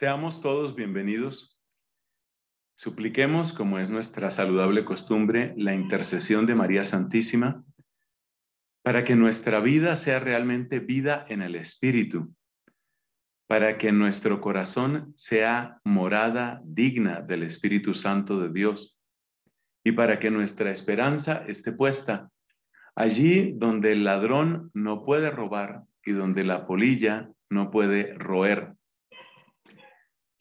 Seamos todos bienvenidos. Supliquemos, como es nuestra saludable costumbre, la intercesión de María Santísima para que nuestra vida sea realmente vida en el Espíritu, para que nuestro corazón sea morada digna del Espíritu Santo de Dios y para que nuestra esperanza esté puesta allí donde el ladrón no puede robar y donde la polilla no puede roer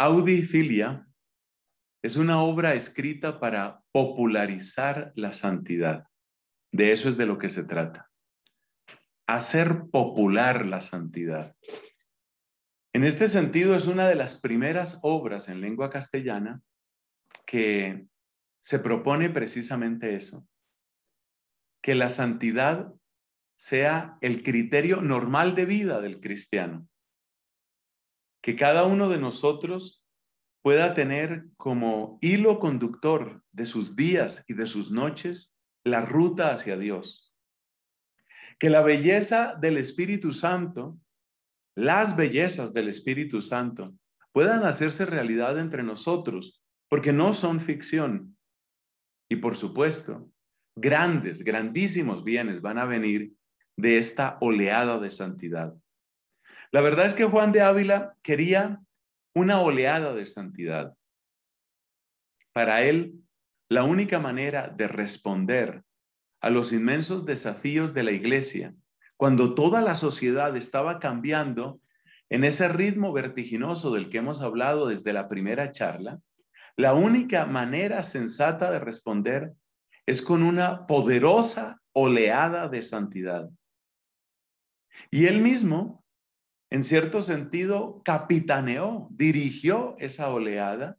Audifilia es una obra escrita para popularizar la santidad. De eso es de lo que se trata. Hacer popular la santidad. En este sentido, es una de las primeras obras en lengua castellana que se propone precisamente eso, que la santidad sea el criterio normal de vida del cristiano que cada uno de nosotros pueda tener como hilo conductor de sus días y de sus noches la ruta hacia Dios. Que la belleza del Espíritu Santo, las bellezas del Espíritu Santo, puedan hacerse realidad entre nosotros, porque no son ficción. Y por supuesto, grandes, grandísimos bienes van a venir de esta oleada de santidad. La verdad es que Juan de Ávila quería una oleada de santidad. Para él, la única manera de responder a los inmensos desafíos de la iglesia, cuando toda la sociedad estaba cambiando en ese ritmo vertiginoso del que hemos hablado desde la primera charla, la única manera sensata de responder es con una poderosa oleada de santidad. Y él mismo en cierto sentido, capitaneó, dirigió esa oleada,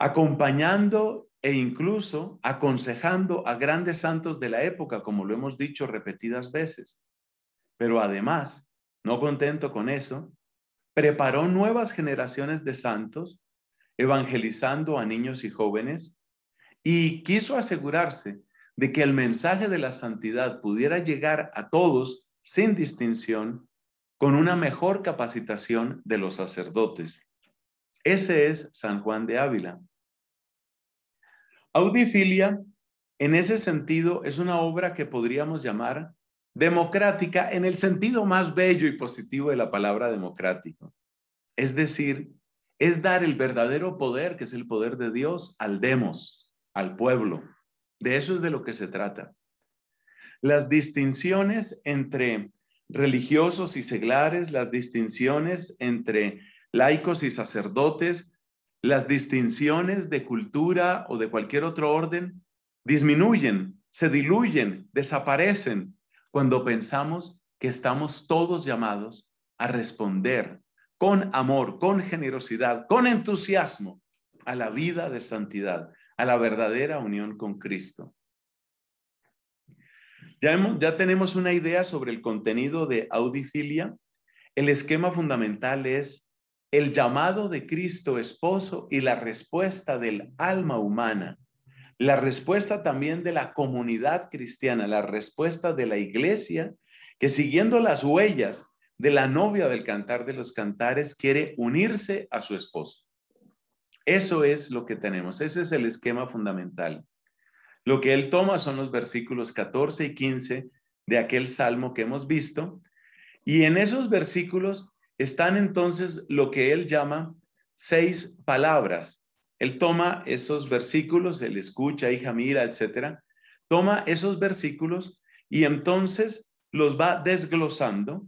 acompañando e incluso aconsejando a grandes santos de la época, como lo hemos dicho repetidas veces. Pero además, no contento con eso, preparó nuevas generaciones de santos, evangelizando a niños y jóvenes, y quiso asegurarse de que el mensaje de la santidad pudiera llegar a todos sin distinción con una mejor capacitación de los sacerdotes. Ese es San Juan de Ávila. Audifilia, en ese sentido, es una obra que podríamos llamar democrática en el sentido más bello y positivo de la palabra democrático. Es decir, es dar el verdadero poder, que es el poder de Dios, al demos, al pueblo. De eso es de lo que se trata. Las distinciones entre religiosos y seglares, las distinciones entre laicos y sacerdotes, las distinciones de cultura o de cualquier otro orden, disminuyen, se diluyen, desaparecen cuando pensamos que estamos todos llamados a responder con amor, con generosidad, con entusiasmo a la vida de santidad, a la verdadera unión con Cristo. Ya, tenemos una idea sobre el contenido de audifilia. El esquema fundamental es el llamado de Cristo esposo y la respuesta del alma humana, la respuesta también de la comunidad cristiana, la respuesta de la iglesia, que siguiendo las huellas de la novia del cantar de los cantares, quiere unirse a su esposo. Eso es lo que tenemos, ese es el esquema fundamental. Lo que él toma son los versículos 14 y 15 de aquel salmo que hemos visto. Y en esos versículos están entonces lo que él llama seis palabras. Él toma esos versículos, él escucha, hija, mira, etcétera. Toma esos versículos y entonces los va desglosando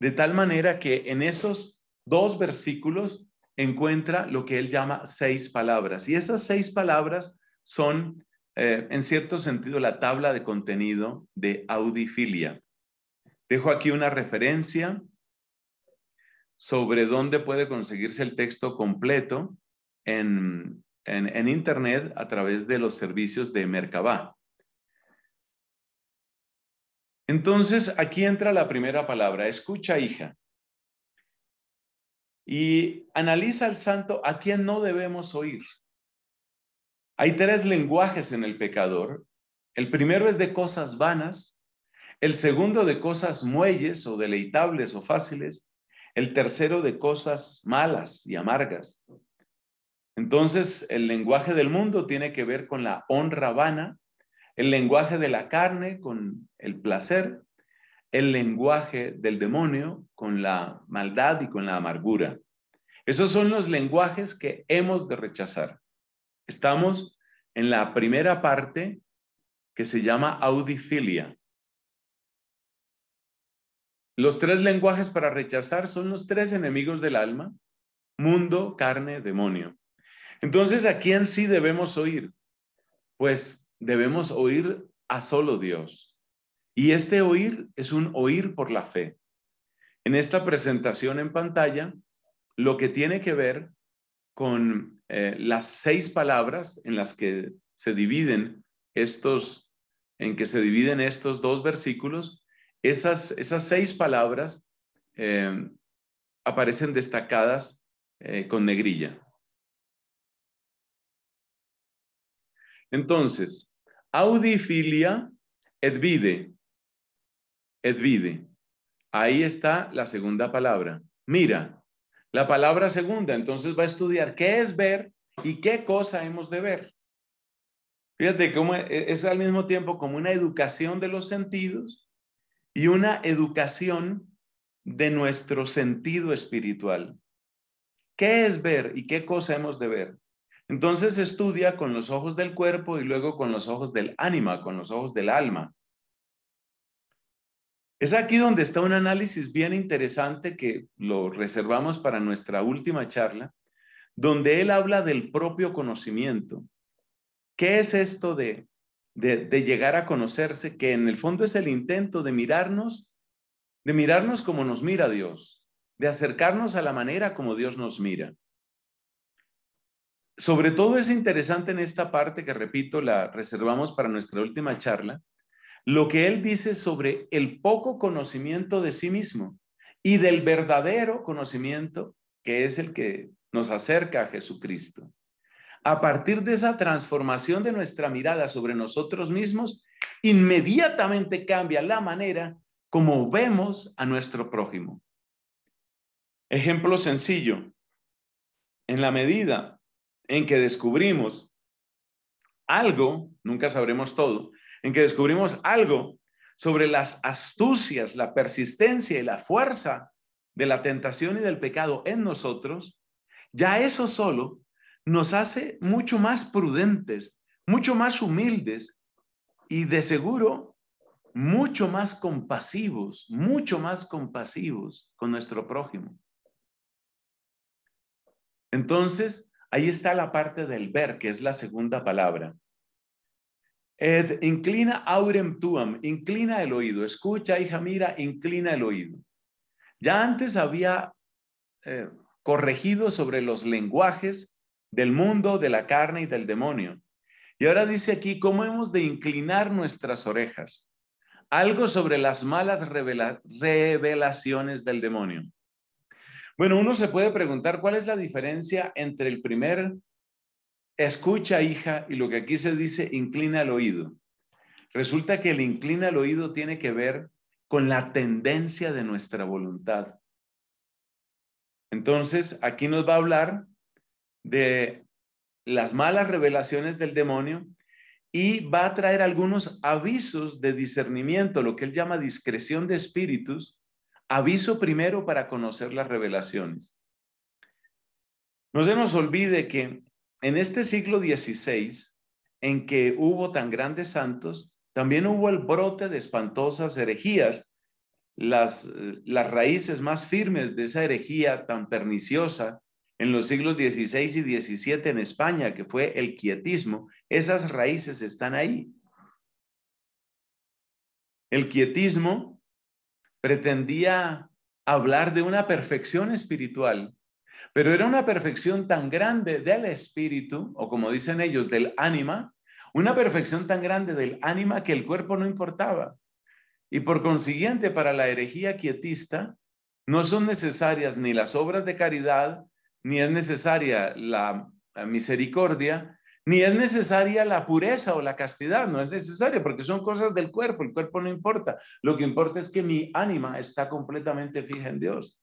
de tal manera que en esos dos versículos encuentra lo que él llama seis palabras. Y esas seis palabras son eh, en cierto sentido, la tabla de contenido de audifilia. Dejo aquí una referencia sobre dónde puede conseguirse el texto completo en, Internet a través de los servicios de Mercabá. Entonces, aquí entra la primera palabra, escucha hija. Y analiza al santo a quien no debemos oír. Hay tres lenguajes en el pecador. El primero es de cosas vanas, el segundo de cosas muelles o deleitables o fáciles, el tercero de cosas malas y amargas. Entonces, el lenguaje del mundo tiene que ver con la honra vana, el lenguaje de la carne con el placer, el lenguaje del demonio con la maldad y con la amargura. Esos son los lenguajes que hemos de rechazar. Estamos en la primera parte que se llama audifilia. Los tres lenguajes para rechazar son los tres enemigos del alma, mundo, carne, demonio. Entonces, ¿a quién sí debemos oír? Pues debemos oír a solo Dios. Y este oír es un oír por la fe. En esta presentación en pantalla, lo que tiene que ver con eh, las seis palabras en las que se dividen estos, en que se dividen estos dos versículos, esas, seis palabras eh, aparecen destacadas eh, con negrilla. Entonces, audifilia edvide, edvide. Ahí está la segunda palabra. Mira, la palabra segunda, entonces va a estudiar qué es ver y qué cosa hemos de ver. Fíjate cómo e, e, es al mismo tiempo como una educación de los sentidos y una educación de nuestro sentido espiritual. ¿Qué es ver y qué cosa hemos de ver? Entonces estudia con los ojos del cuerpo y luego con los ojos del ánima, con los ojos del alma. Es aquí donde está un análisis bien interesante que lo reservamos para nuestra última charla, donde él habla del propio conocimiento. ¿Qué es esto de, llegar a conocerse? Que en el fondo es el intento de mirarnos, de mirarnos como nos mira Dios, de acercarnos a la manera como Dios nos mira. Sobre todo es interesante en esta parte que, repito, la reservamos para nuestra última charla, lo que él dice sobre el poco conocimiento de sí mismo y del verdadero conocimiento que es el que nos acerca a Jesucristo. A partir de esa transformación de nuestra mirada sobre nosotros mismos, inmediatamente cambia la manera como vemos a nuestro prójimo. Ejemplo sencillo, en la medida en que descubrimos algo, nunca sabremos todo, en que descubrimos algo sobre las astucias, la persistencia y la fuerza de la tentación y del pecado en nosotros, ya eso solo nos hace mucho más prudentes, mucho más humildes y de seguro mucho más compasivos, mucho más compasivos con nuestro prójimo. Entonces, ahí está la parte del ver, que es la segunda palabra. Et inclina aurem tuam, inclina el oído. Escucha, hija, mira, inclina el oído. Ya antes había eh, corregido sobre los lenguajes del mundo, de la carne y del demonio. Y ahora dice aquí cómo hemos de inclinar nuestras orejas. Algo sobre las malas revelaciones del demonio. Bueno, uno se puede preguntar cuál es la diferencia entre el primer Escucha, hija, y lo que aquí se dice, inclina el oído. Resulta que el inclina el oído tiene que ver con la tendencia de nuestra voluntad. Entonces, aquí nos va a hablar de las malas revelaciones del demonio y va a traer algunos avisos de discernimiento, lo que él llama discreción de espíritus, aviso primero para conocer las revelaciones. No se nos olvide que en este siglo XVI, en que hubo tan grandes santos, también hubo el brote de espantosas herejías. Las, las raíces más firmes de esa herejía tan perniciosa en los siglos XVI y XVII en España, que fue el quietismo, esas raíces están ahí. El quietismo pretendía hablar de una perfección espiritual pero era una perfección tan grande del espíritu, o como dicen ellos, del ánima, una perfección tan grande del ánima que el cuerpo no importaba. Y por consiguiente, para la herejía quietista, no son necesarias ni las obras de caridad, ni es necesaria la misericordia, ni es necesaria la pureza o la castidad, no es necesaria porque son cosas del cuerpo, el cuerpo no importa, lo que importa es que mi ánima está completamente fija en Dios.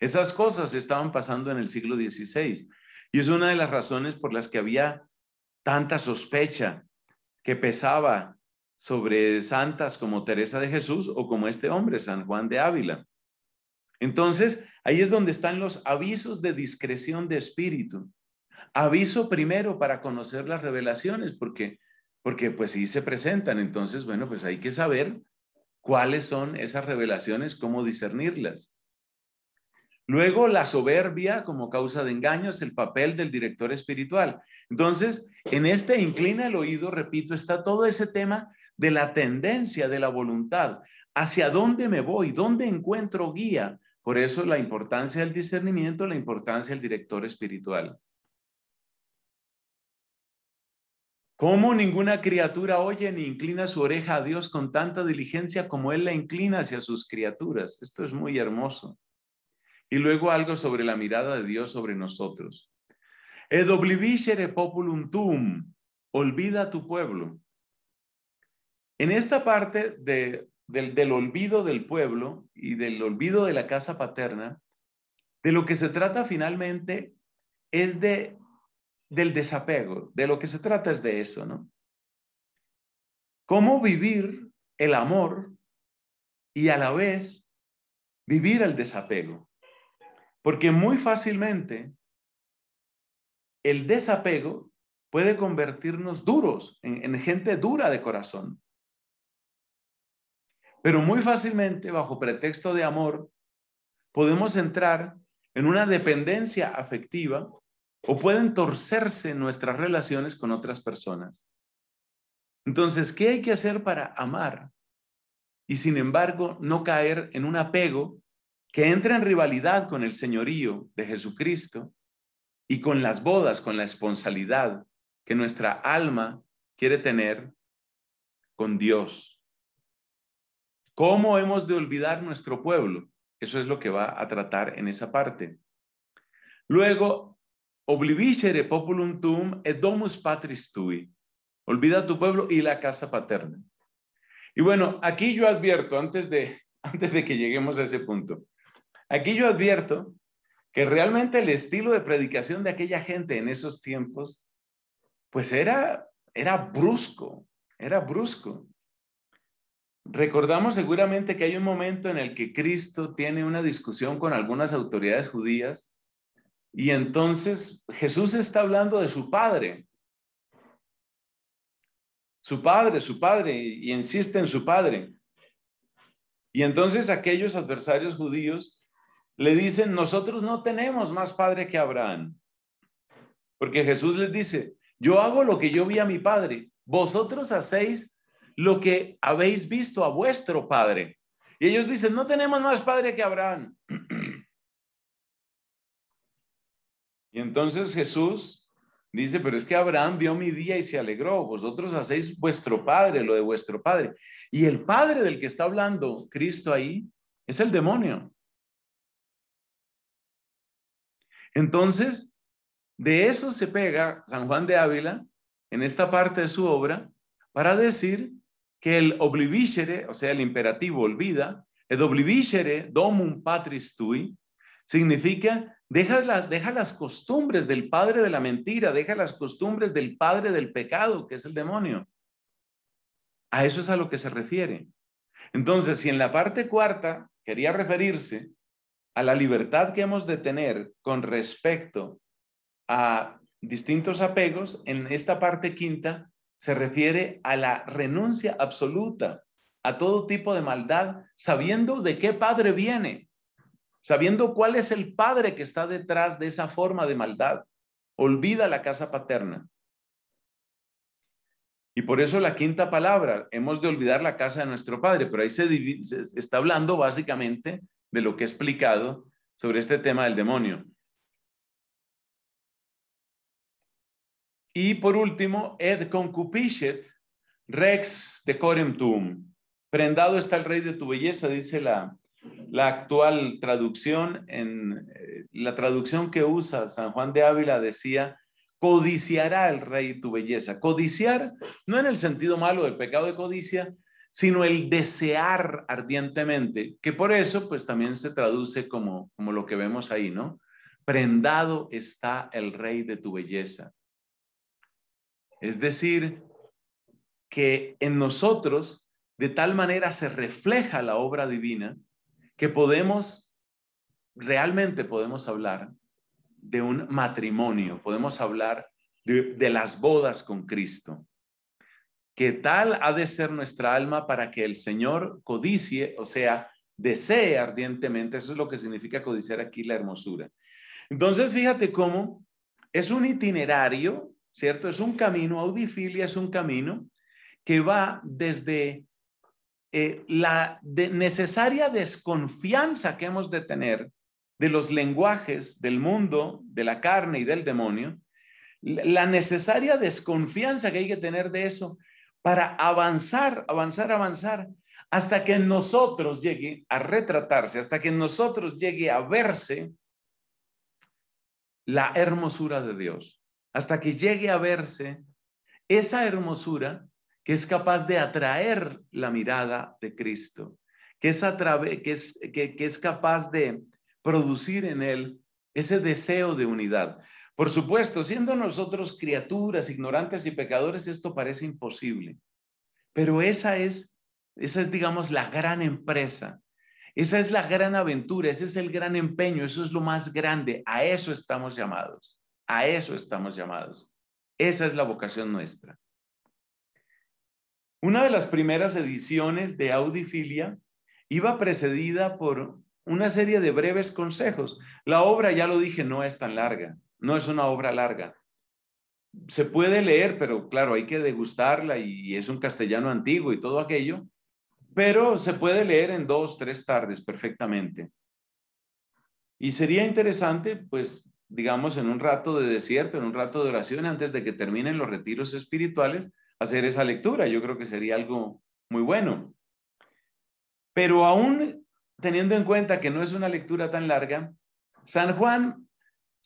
Esas cosas estaban pasando en el siglo XVI y es una de las razones por las que había tanta sospecha que pesaba sobre santas como Teresa de Jesús o como este hombre, San Juan de Ávila. Entonces, ahí es donde están los avisos de discreción de espíritu. Aviso primero para conocer las revelaciones, porque, porque pues sí se presentan. Entonces, bueno, pues hay que saber cuáles son esas revelaciones, cómo discernirlas. Luego, la soberbia como causa de engaños, el papel del director espiritual. Entonces, en este inclina el oído, repito, está todo ese tema de la tendencia de la voluntad, hacia dónde me voy, dónde encuentro guía. Por eso la importancia del discernimiento, la importancia del director espiritual. ¿Cómo ninguna criatura oye ni inclina su oreja a Dios con tanta diligencia como Él la inclina hacia sus criaturas? Esto es muy hermoso. Y luego algo sobre la mirada de Dios sobre nosotros. Edoblivicere populum tuum, olvida tu pueblo. En esta parte de, del, olvido del pueblo y del olvido de la casa paterna, de lo que se trata finalmente es de del desapego, de lo que se trata es de eso, ¿no? Cómo vivir el amor y a la vez vivir el desapego. Porque muy fácilmente el desapego puede convertirnos duros, en, gente dura de corazón. Pero muy fácilmente, bajo pretexto de amor, podemos entrar en una dependencia afectiva o pueden torcerse nuestras relaciones con otras personas. Entonces, ¿qué hay que hacer para amar? Y sin embargo, no caer en un apego que entra en rivalidad con el señorío de Jesucristo y con las bodas, con la esponsalidad que nuestra alma quiere tener con Dios. ¿Cómo hemos de olvidar nuestro pueblo? Eso es lo que va a tratar en esa parte. Luego, oblivicere populum tuum et domus patris tui. Olvida tu pueblo y la casa paterna. Y bueno, aquí yo advierto, antes de, antes de que lleguemos a ese punto, Aquí yo advierto que realmente el estilo de predicación de aquella gente en esos tiempos, pues era, era brusco, era brusco. Recordamos seguramente que hay un momento en el que Cristo tiene una discusión con algunas autoridades judías y entonces Jesús está hablando de su padre. Su padre, su padre, y insiste en su padre. Y entonces aquellos adversarios judíos le dicen, nosotros no tenemos más padre que Abraham. Porque Jesús les dice, yo hago lo que yo vi a mi padre, vosotros hacéis lo que habéis visto a vuestro padre. Y ellos dicen, no tenemos más padre que Abraham. Y entonces Jesús dice, pero es que Abraham vio mi día y se alegró, vosotros hacéis vuestro padre, lo de vuestro padre. Y el padre del que está hablando Cristo ahí es el demonio. Entonces, de eso se pega San Juan de Ávila en esta parte de su obra para decir que el oblivicere, o sea, el imperativo olvida, el oblivicere domum patris tui, significa deja las costumbres del padre de la mentira, deja las costumbres del padre del pecado, que es el demonio. A eso es a lo que se refiere. Entonces, si en la parte cuarta quería referirse a la libertad que hemos de tener con respecto a distintos apegos, en esta parte quinta se refiere a la renuncia absoluta a todo tipo de maldad, sabiendo de qué padre viene, sabiendo cuál es el padre que está detrás de esa forma de maldad. Olvida la casa paterna. Y por eso la quinta palabra, hemos de olvidar la casa de nuestro padre, pero ahí se, está hablando básicamente de lo que he explicado sobre este tema del demonio. Y por último, Ed Concupishet, rex decorem tuum. Prendado está el rey de tu belleza, dice la, la actual traducción. En eh, la traducción que usa San Juan de Ávila decía, codiciará el rey tu belleza. Codiciar no en el sentido malo del pecado de codicia, sino el desear ardientemente, que por eso pues también se traduce como, como lo que vemos ahí, ¿no? Prendado está el rey de tu belleza. Es decir, que en nosotros de tal manera se refleja la obra divina que podemos, realmente podemos hablar de un matrimonio, podemos hablar de, de las bodas con Cristo. ¿Qué tal ha de ser nuestra alma para que el Señor codicie, o sea, desee ardientemente, eso es lo que significa codiciar aquí la hermosura. Entonces, fíjate cómo es un itinerario, ¿cierto? Es un camino, audifilia es un camino que va desde eh, la necesaria desconfianza que hemos de tener de los lenguajes del mundo, de la carne y del demonio, la necesaria desconfianza que hay que tener de eso, para avanzar, avanzar, avanzar, hasta que nosotros llegue a retratarse, hasta que nosotros llegue a verse la hermosura de Dios, hasta que llegue a verse esa hermosura que es capaz de atraer la mirada de Cristo, que es, que es capaz de producir en él ese deseo de unidad. Por supuesto, siendo nosotros criaturas ignorantes y pecadores, esto parece imposible. Pero esa es, esa es, digamos, la gran empresa. Esa es la gran aventura, ese es el gran empeño, eso es lo más grande. A eso estamos llamados. A eso estamos llamados. Esa es la vocación nuestra. Una de las primeras ediciones de Audifilia iba precedida por una serie de breves consejos. La obra, ya lo dije, no es tan larga. No es una obra larga. Se puede leer, pero claro, hay que degustarla y es un castellano antiguo y todo aquello, pero se puede leer en dos, tres tardes perfectamente. Y sería interesante, pues, digamos, en un rato de desierto, en un rato de oración, antes de que terminen los retiros espirituales, hacer esa lectura. Yo creo que sería algo muy bueno. Pero aún teniendo en cuenta que no es una lectura tan larga, San Juan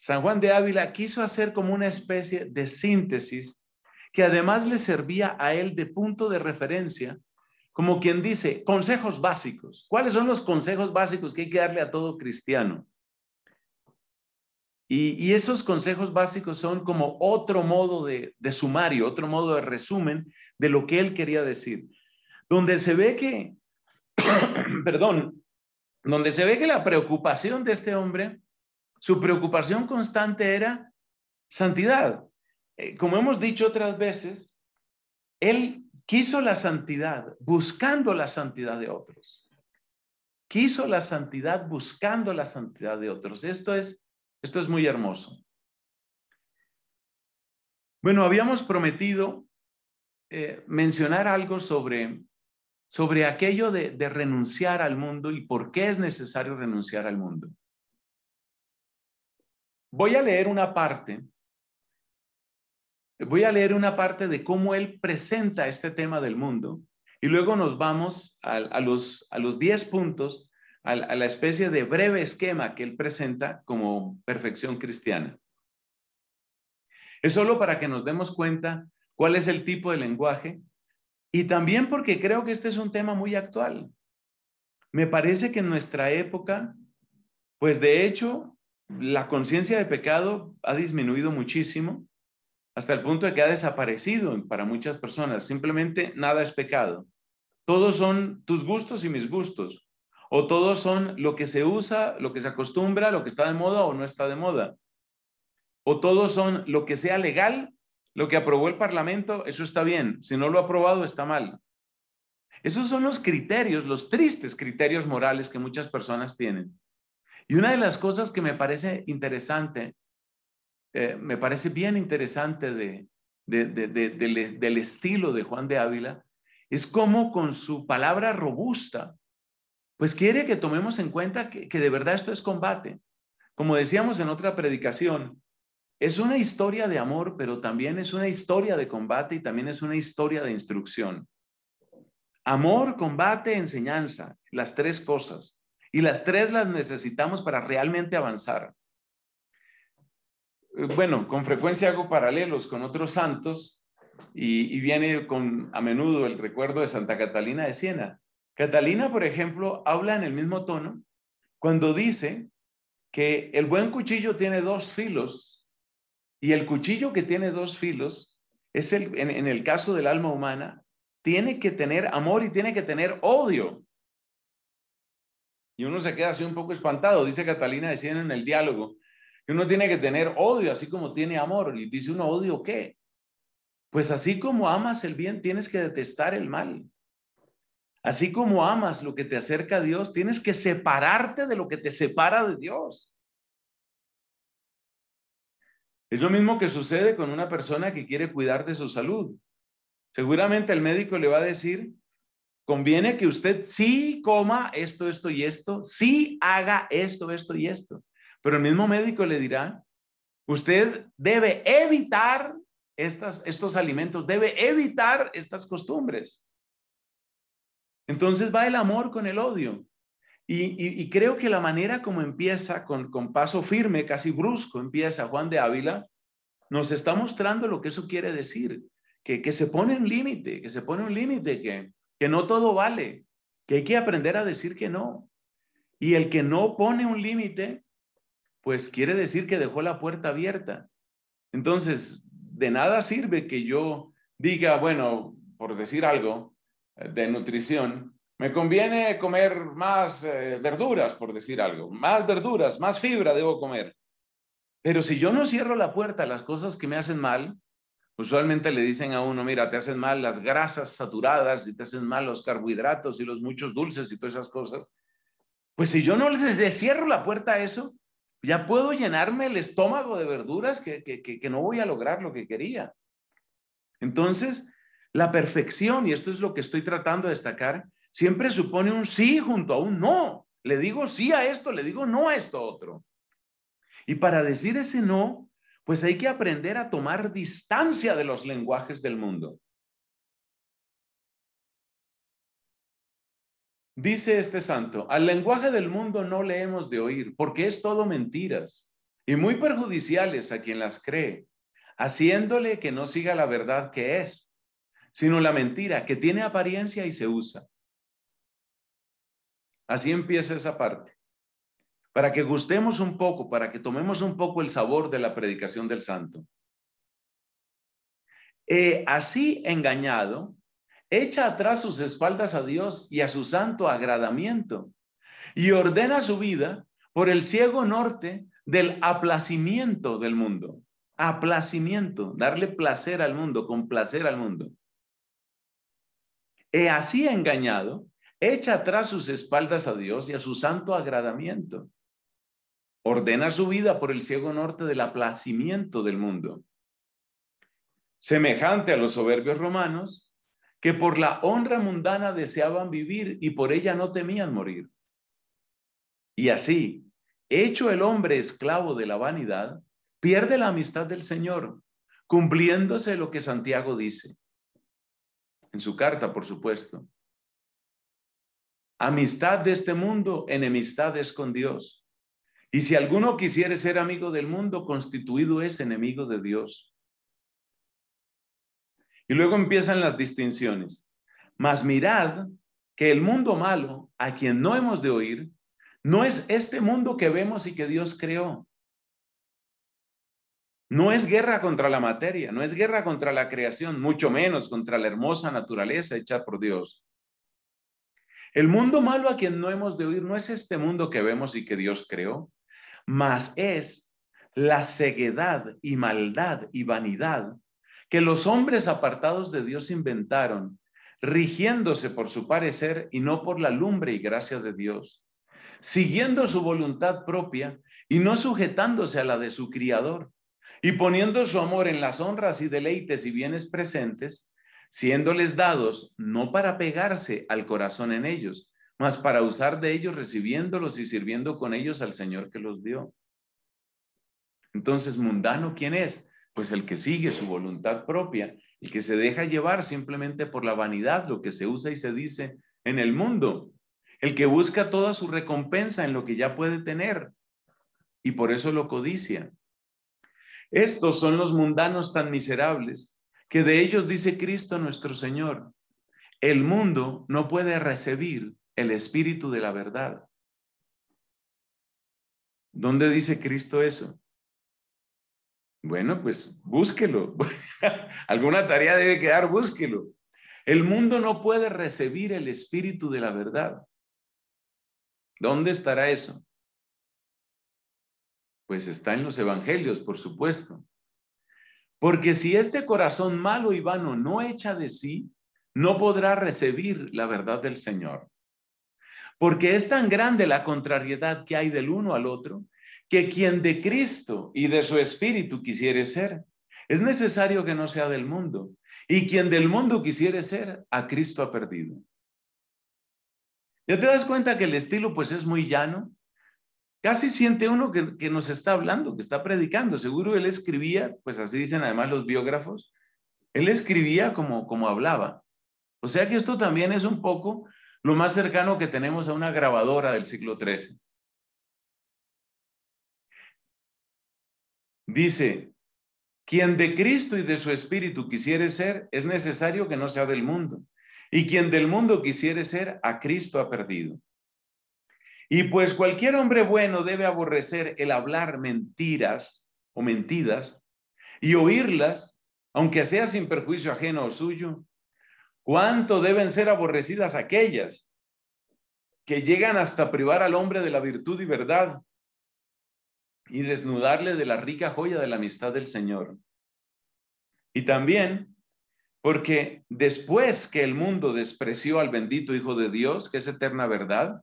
San Juan de Ávila quiso hacer como una especie de síntesis que además le servía a él de punto de referencia, como quien dice, consejos básicos. ¿Cuáles son los consejos básicos que hay que darle a todo cristiano? Y, esos consejos básicos son como otro modo de, sumario, otro modo de resumen de lo que él quería decir. Donde se ve que, perdón, donde se ve que la preocupación de este hombre su preocupación constante era santidad. Eh, como hemos dicho otras veces, él quiso la santidad buscando la santidad de otros. Quiso la santidad buscando la santidad de otros. Esto es, esto es muy hermoso. Bueno, habíamos prometido eh, mencionar algo sobre, sobre aquello de, de renunciar al mundo y por qué es necesario renunciar al mundo. Voy a leer una parte, voy a leer una parte de cómo él presenta este tema del mundo y luego nos vamos a, los, a puntos, a, a la especie de breve esquema que él presenta como perfección cristiana. Es solo para que nos demos cuenta cuál es el tipo de lenguaje y también porque creo que este es un tema muy actual. Me parece que en nuestra época, pues de hecho, la conciencia de pecado ha disminuido muchísimo hasta el punto de que ha desaparecido para muchas personas. Simplemente nada es pecado. Todos son tus gustos y mis gustos. O todos son lo que se usa, lo que se acostumbra, lo que está de moda o no está de moda. O todos son lo que sea legal, lo que aprobó el Parlamento, eso está bien. Si no lo ha aprobado, está mal. Esos son los criterios, los tristes criterios morales que muchas personas tienen. Y una de las cosas que me parece interesante, eh, me parece bien interesante del, estilo de Juan de Ávila, es cómo con su palabra robusta, pues quiere que tomemos en cuenta que de verdad esto es combate. Como decíamos en otra predicación, es una historia de amor, pero también es una historia de combate y también es una historia de instrucción. Amor, combate, enseñanza, las tres cosas. Y las tres las necesitamos para realmente avanzar. Eh, bueno, con frecuencia hago paralelos con otros santos y, viene con a menudo el recuerdo de Santa Catalina de Siena. Catalina, por ejemplo, habla en el mismo tono cuando dice que el buen cuchillo tiene dos filos y el cuchillo que tiene dos filos es el, en el caso del alma humana, tiene que tener amor y tiene que tener odio. Y uno se queda así un poco espantado, dice Catalina de en el diálogo, que uno tiene que tener odio así como tiene amor. Y dice uno, ¿odio qué? Pues así como amas el bien, tienes que detestar el mal. Así como amas lo que te acerca a Dios, tienes que separarte de lo que te separa de Dios. Es lo mismo que sucede con una persona que quiere cuidar de su salud. Seguramente el médico le va a decir, Conviene que usted sí coma esto, esto y esto, sí haga esto, esto y esto. Pero el mismo médico le dirá, usted debe evitar estas, estos alimentos, debe evitar estas costumbres. Entonces va el amor con el odio. Y, creo que la manera como empieza, con, con paso firme, casi brusco, empieza Juan de Ávila, nos está mostrando lo que eso quiere decir, que, que se pone un límite, que se pone un límite, que, que no todo vale, que hay que aprender a decir que no. Y el que no pone un límite, pues quiere decir que dejó la puerta abierta. Entonces, de nada sirve que yo diga, bueno, por decir algo eh, de nutrición, me conviene comer más eh, verduras, por decir algo, más verduras, más fibra debo comer. Pero si yo no cierro la puerta a las cosas que me hacen mal, Usualmente le dicen a uno, mira, te hacen mal las grasas saturadas y te hacen mal los carbohidratos y los muchos dulces y todas esas cosas. Pues si yo no les cierro la puerta a eso, ya puedo llenarme el estómago de verduras que, que no voy a lograr lo que quería. Entonces, la perfección, y esto es lo que estoy tratando de destacar, siempre supone un sí junto a un no. Le digo sí a esto, le digo no a esto otro. Y para decir ese no, pues hay que aprender a tomar distancia de los lenguajes del mundo. Dice este santo, al lenguaje del mundo no le hemos de oír, porque es todo mentiras y muy perjudiciales a quien las cree, haciéndole que no siga la verdad que es, sino la mentira que tiene apariencia y se usa. Así empieza esa parte para que gustemos un poco, para que tomemos un poco el sabor de la predicación del santo. Eh, así engañado, echa atrás sus espaldas a Dios y a su santo agradamiento y ordena su vida por el ciego norte del aplacimiento del mundo. Aplacimiento, darle placer al mundo, complacer al mundo. E así engañado, echa atrás sus espaldas a Dios y a su santo agradamiento ordena su vida por el ciego norte del aplacimiento del mundo, semejante a los soberbios romanos, que por la honra mundana deseaban vivir y por ella no temían morir. Y así, hecho el hombre esclavo de la vanidad, pierde la amistad del Señor, cumpliéndose lo que Santiago dice. En su carta, por supuesto. Amistad de este mundo, enemistad es con Dios. Y si alguno quisiere ser amigo del mundo, constituido es enemigo de Dios. Y luego empiezan las distinciones. Mas mirad que el mundo malo, a quien no hemos de oír, no es este mundo que vemos y que Dios creó. No es guerra contra la materia, no es guerra contra la creación, mucho menos contra la hermosa naturaleza hecha por Dios. El mundo malo a quien no hemos de oír no es este mundo que vemos y que Dios creó mas es la ceguedad y maldad y vanidad que los hombres apartados de Dios inventaron, rigiéndose por su parecer y no por la lumbre y gracia de Dios, siguiendo su voluntad propia y no sujetándose a la de su Criador, y poniendo su amor en las honras y deleites y bienes presentes, siéndoles dados no para pegarse al corazón en ellos, mas para usar de ellos recibiéndolos y sirviendo con ellos al Señor que los dio. Entonces, mundano, ¿quién es? Pues el que sigue su voluntad propia, el que se deja llevar simplemente por la vanidad, lo que se usa y se dice en el mundo, el que busca toda su recompensa en lo que ya puede tener y por eso lo codicia. Estos son los mundanos tan miserables que de ellos dice Cristo nuestro Señor, el mundo no puede recibir el espíritu de la verdad. ¿Dónde dice Cristo eso? Bueno, pues búsquelo. Alguna tarea debe quedar, búsquelo. El mundo no puede recibir el espíritu de la verdad. ¿Dónde estará eso? Pues está en los evangelios, por supuesto. Porque si este corazón malo y vano no echa de sí, no podrá recibir la verdad del Señor porque es tan grande la contrariedad que hay del uno al otro, que quien de Cristo y de su espíritu quisiere ser, es necesario que no sea del mundo, y quien del mundo quisiere ser, a Cristo ha perdido. Ya te das cuenta que el estilo pues es muy llano, casi siente uno que, que, nos está hablando, que está predicando. Seguro él escribía, pues así dicen además los biógrafos, él escribía como, como hablaba. O sea que esto también es un poco lo más cercano que tenemos a una grabadora del siglo XIII. Dice, quien de Cristo y de su Espíritu quisiere ser, es necesario que no sea del mundo. Y quien del mundo quisiere ser, a Cristo ha perdido. Y pues cualquier hombre bueno debe aborrecer el hablar mentiras o mentidas y oírlas, aunque sea sin perjuicio ajeno o suyo, ¿Cuánto deben ser aborrecidas aquellas que llegan hasta privar al hombre de la virtud y verdad y desnudarle de la rica joya de la amistad del Señor? Y también porque después que el mundo despreció al bendito Hijo de Dios, que es eterna verdad,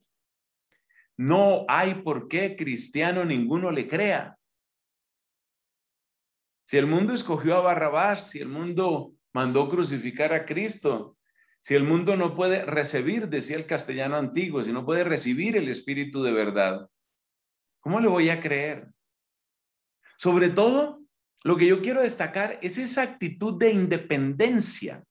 no hay por qué cristiano ninguno le crea. Si el mundo escogió a Barrabás, si el mundo mandó crucificar a Cristo. Si el mundo no puede recibir, decía el castellano antiguo, si no puede recibir el Espíritu de verdad, ¿cómo le voy a creer? Sobre todo, lo que yo quiero destacar es esa actitud de independencia,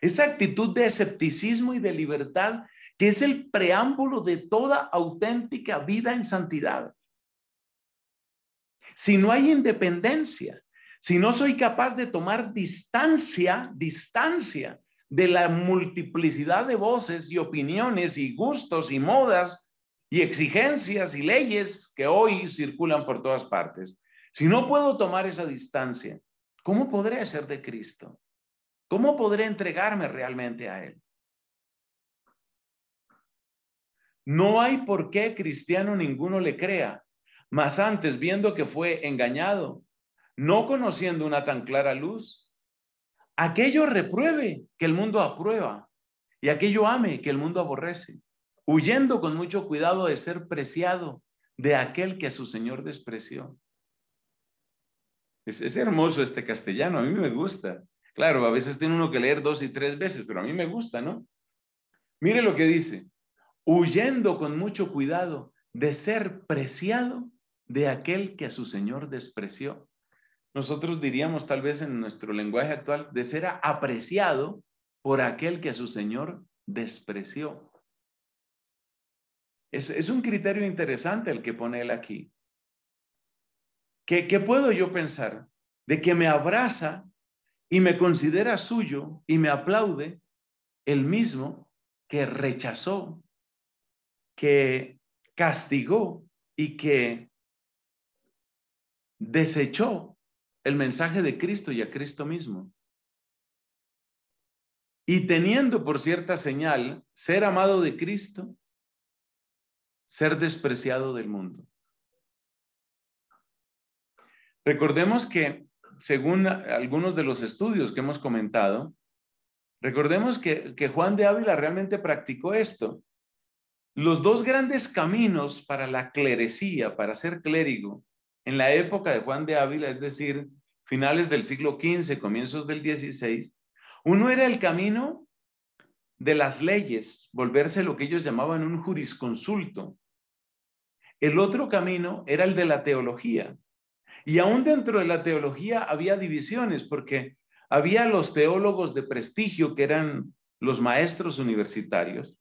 esa actitud de escepticismo y de libertad que es el preámbulo de toda auténtica vida en santidad. Si no hay independencia, si no soy capaz de tomar distancia, distancia de la multiplicidad de voces y opiniones y gustos y modas y exigencias y leyes que hoy circulan por todas partes, si no puedo tomar esa distancia, ¿cómo podré ser de Cristo? ¿Cómo podré entregarme realmente a Él? No hay por qué cristiano ninguno le crea, Más antes viendo que fue engañado, no conociendo una tan clara luz, aquello repruebe que el mundo aprueba y aquello ame que el mundo aborrece, huyendo con mucho cuidado de ser preciado de aquel que a su Señor despreció. Es, es hermoso este castellano, a mí me gusta. Claro, a veces tiene uno que leer dos y tres veces, pero a mí me gusta, ¿no? Mire lo que dice, huyendo con mucho cuidado de ser preciado de aquel que a su Señor despreció nosotros diríamos tal vez en nuestro lenguaje actual, de ser apreciado por aquel que a su Señor despreció. Es, un criterio interesante el que pone él aquí. ¿Qué puedo yo pensar? De que me abraza y me considera suyo y me aplaude el mismo que rechazó, que castigó y que desechó el mensaje de Cristo y a Cristo mismo. Y teniendo por cierta señal ser amado de Cristo, ser despreciado del mundo. Recordemos que, según algunos de los estudios que hemos comentado, recordemos que, Juan de Ávila realmente practicó esto. Los dos grandes caminos para la clerecía, para ser clérigo, en la época de Juan de Ávila, es decir, finales del siglo XV, comienzos del XVI, uno era el camino de las leyes, volverse lo que ellos llamaban un jurisconsulto. El otro camino era el de la teología. Y aún dentro de la teología había divisiones, porque había los teólogos de prestigio, que eran los maestros universitarios,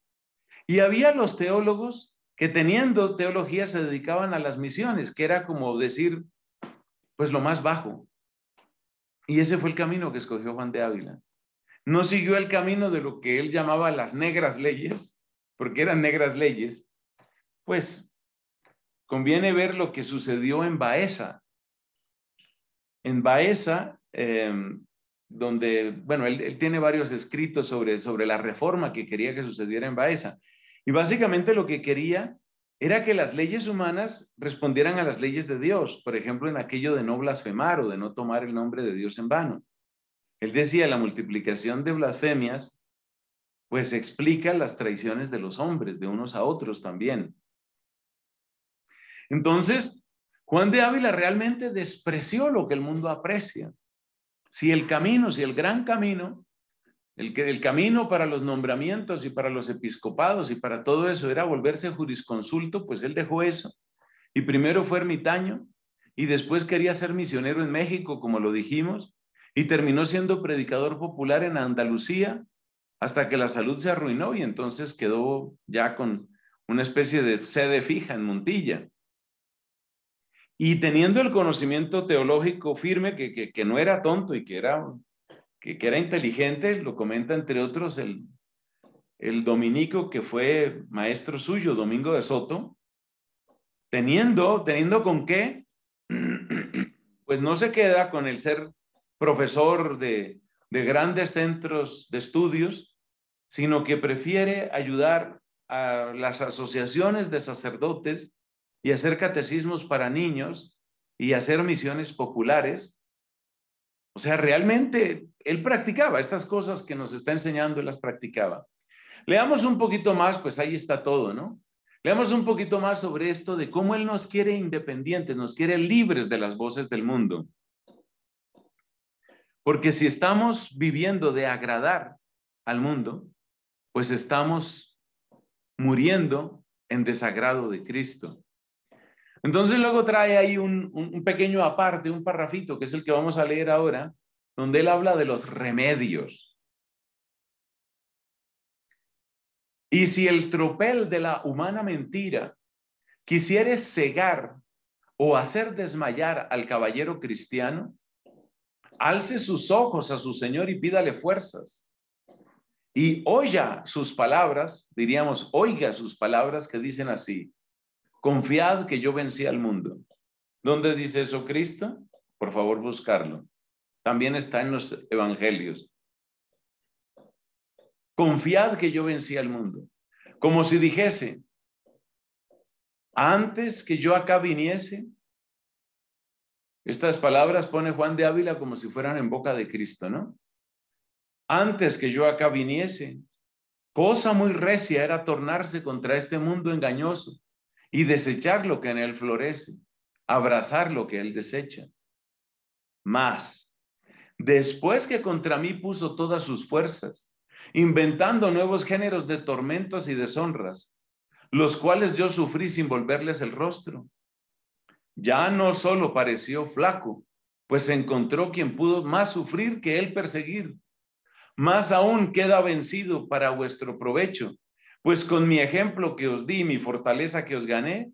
y había los teólogos que teniendo teología se dedicaban a las misiones, que era como decir, pues lo más bajo. Y ese fue el camino que escogió Juan de Ávila. No siguió el camino de lo que él llamaba las negras leyes, porque eran negras leyes. Pues conviene ver lo que sucedió en Baeza. En Baeza, em, donde, bueno, él, él, tiene varios escritos sobre, sobre la reforma que quería que sucediera en Baeza. Y básicamente lo que quería era que las leyes humanas respondieran a las leyes de Dios, por ejemplo, en aquello de no blasfemar o de no tomar el nombre de Dios en vano. Él decía, la multiplicación de blasfemias, pues explica las traiciones de los hombres, de unos a otros también. Entonces, Juan de Ávila realmente despreció lo que el mundo aprecia. Si el camino, si el gran camino el, camino para los nombramientos y para los episcopados y para todo eso era volverse jurisconsulto, pues él dejó eso. Y primero fue ermitaño y después quería ser misionero en México, como lo dijimos, y terminó siendo predicador popular en Andalucía hasta que la salud se arruinó y entonces quedó ya con una especie de sede fija en Montilla. Y teniendo el conocimiento teológico firme, que no era tonto y que era que, era inteligente, lo comenta entre otros el, dominico que fue maestro suyo, Domingo de Soto, teniendo, teniendo con qué, pues no se queda con el ser profesor de grandes centros de estudios, sino que prefiere ayudar a las asociaciones de sacerdotes y hacer catecismos para niños y hacer misiones populares o sea, realmente él practicaba estas cosas que nos está enseñando, él las practicaba. Leamos un poquito más, pues ahí está todo, ¿no? Leamos un poquito más sobre esto de cómo él nos quiere independientes, nos quiere libres de las voces del mundo. Porque si estamos viviendo de agradar al mundo, pues estamos muriendo en desagrado de Cristo. Entonces luego trae ahí un, pequeño aparte, un parrafito, que es el que vamos a leer ahora, donde él habla de los remedios. Y si el tropel de la humana mentira quisiere cegar o hacer desmayar al caballero cristiano, alce sus ojos a su Señor y pídale fuerzas. Y oiga sus palabras, diríamos, oiga sus palabras que dicen así, Confiad que yo vencí al mundo. ¿Dónde dice eso Cristo? Por favor, buscarlo. También está en los evangelios. Confiad que yo vencí al mundo. Como si dijese, antes que yo acá viniese, estas palabras pone Juan de Ávila como si fueran en boca de Cristo, ¿no? Antes que yo acá viniese, cosa muy recia era tornarse contra este mundo engañoso y desechar lo que en él florece, abrazar lo que él desecha. Más, después que contra mí puso todas sus fuerzas, inventando nuevos géneros de tormentos y deshonras, los cuales yo sufrí sin volverles el rostro. Ya no solo pareció flaco, pues encontró quien pudo más sufrir que él perseguir. Más aún queda vencido para vuestro provecho, pues con mi ejemplo que os di, mi fortaleza que os gané,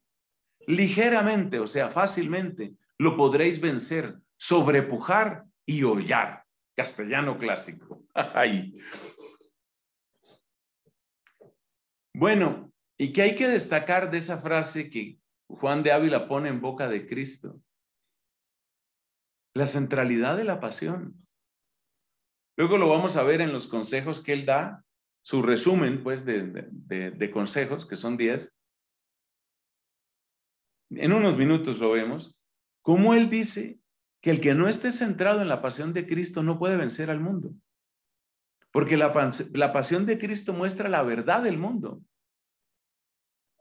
ligeramente, o sea, fácilmente, lo podréis vencer, sobrepujar y hollar. Castellano clásico. Ay. Bueno, ¿y qué hay que destacar de esa frase que Juan de Ávila pone en boca de Cristo? La centralidad de la pasión. Luego lo vamos a ver en los consejos que él da su resumen, pues, de, consejos, que son 10. En unos minutos lo vemos. Cómo él dice que el que no esté centrado en la pasión de Cristo no puede vencer al mundo. Porque la pasión de Cristo muestra la verdad del mundo.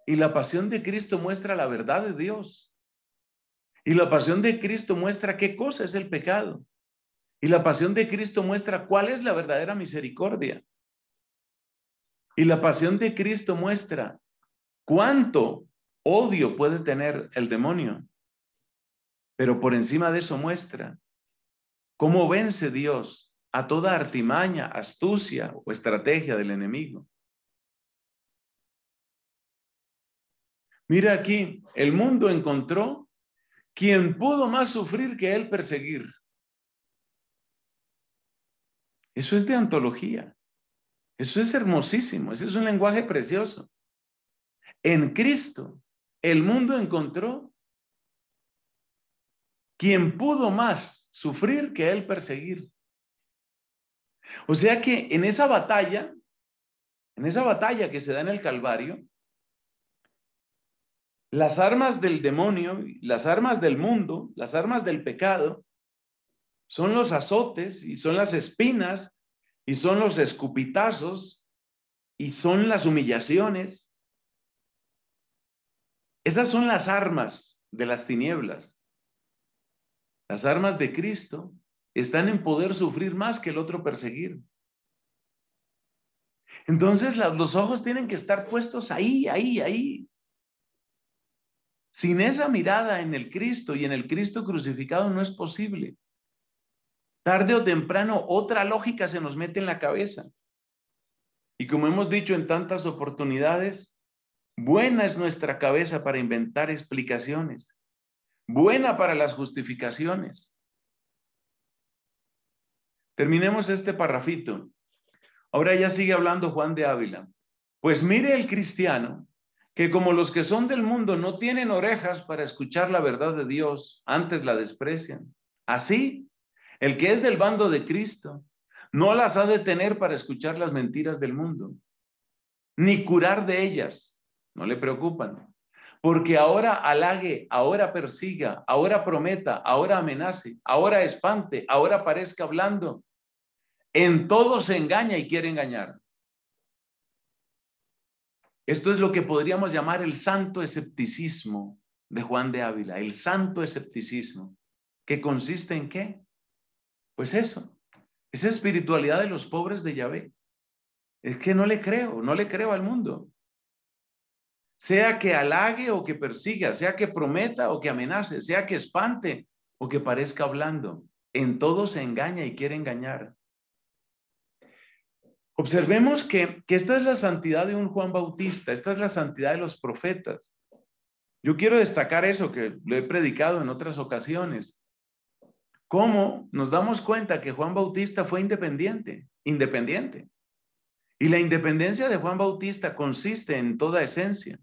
Y la pasión de Cristo muestra la verdad de Dios. Y la pasión de Cristo muestra qué cosa es el pecado. Y la pasión de Cristo muestra cuál es la verdadera misericordia. Y la pasión de Cristo muestra cuánto odio puede tener el demonio, pero por encima de eso muestra cómo vence Dios a toda artimaña, astucia o estrategia del enemigo. Mira aquí, el mundo encontró quien pudo más sufrir que él perseguir. Eso es de antología. Eso es hermosísimo, ese es un lenguaje precioso. En Cristo, el mundo encontró quien pudo más sufrir que él perseguir. O sea que en esa batalla, en esa batalla que se da en el Calvario, las armas del demonio, las armas del mundo, las armas del pecado, son los azotes y son las espinas y son los escupitazos y son las humillaciones. Esas son las armas de las tinieblas. Las armas de Cristo están en poder sufrir más que el otro perseguir. Entonces los ojos tienen que estar puestos ahí, ahí, ahí. Sin esa mirada en el Cristo y en el Cristo crucificado no es posible. Tarde o temprano otra lógica se nos mete en la cabeza. Y como hemos dicho en tantas oportunidades, buena es nuestra cabeza para inventar explicaciones, buena para las justificaciones. Terminemos este parrafito. Ahora ya sigue hablando Juan de Ávila. Pues mire el cristiano que como los que son del mundo no tienen orejas para escuchar la verdad de Dios, antes la desprecian. Así el que es del bando de Cristo no las ha de tener para escuchar las mentiras del mundo, ni curar de ellas. No le preocupan. Porque ahora halague, ahora persiga, ahora prometa, ahora amenace, ahora espante, ahora parezca hablando. En todo se engaña y quiere engañar. Esto es lo que podríamos llamar el santo escepticismo de Juan de Ávila, el santo escepticismo, que consiste en qué? Pues eso, esa espiritualidad de los pobres de Yahvé. Es que no le creo, no le creo al mundo. Sea que halague o que persiga, sea que prometa o que amenace, sea que espante o que parezca hablando, en todo se engaña y quiere engañar. Observemos que, que esta es la santidad de un Juan Bautista, esta es la santidad de los profetas. Yo quiero destacar eso que lo he predicado en otras ocasiones. ¿Cómo nos damos cuenta que Juan Bautista fue independiente? Independiente. Y la independencia de Juan Bautista consiste en toda esencia.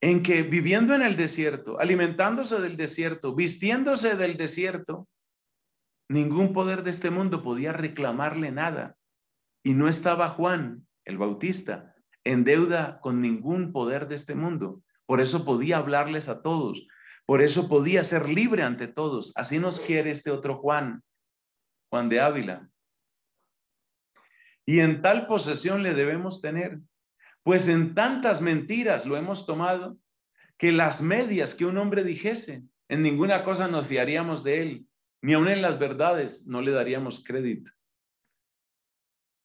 En que viviendo en el desierto, alimentándose del desierto, vistiéndose del desierto, ningún poder de este mundo podía reclamarle nada. Y no estaba Juan, el Bautista, en deuda con ningún poder de este mundo. Por eso podía hablarles a todos, por eso podía ser libre ante todos. Así nos quiere este otro Juan, Juan de Ávila. Y en tal posesión le debemos tener, pues en tantas mentiras lo hemos tomado, que las medias que un hombre dijese, en ninguna cosa nos fiaríamos de él, ni aun en las verdades no le daríamos crédito.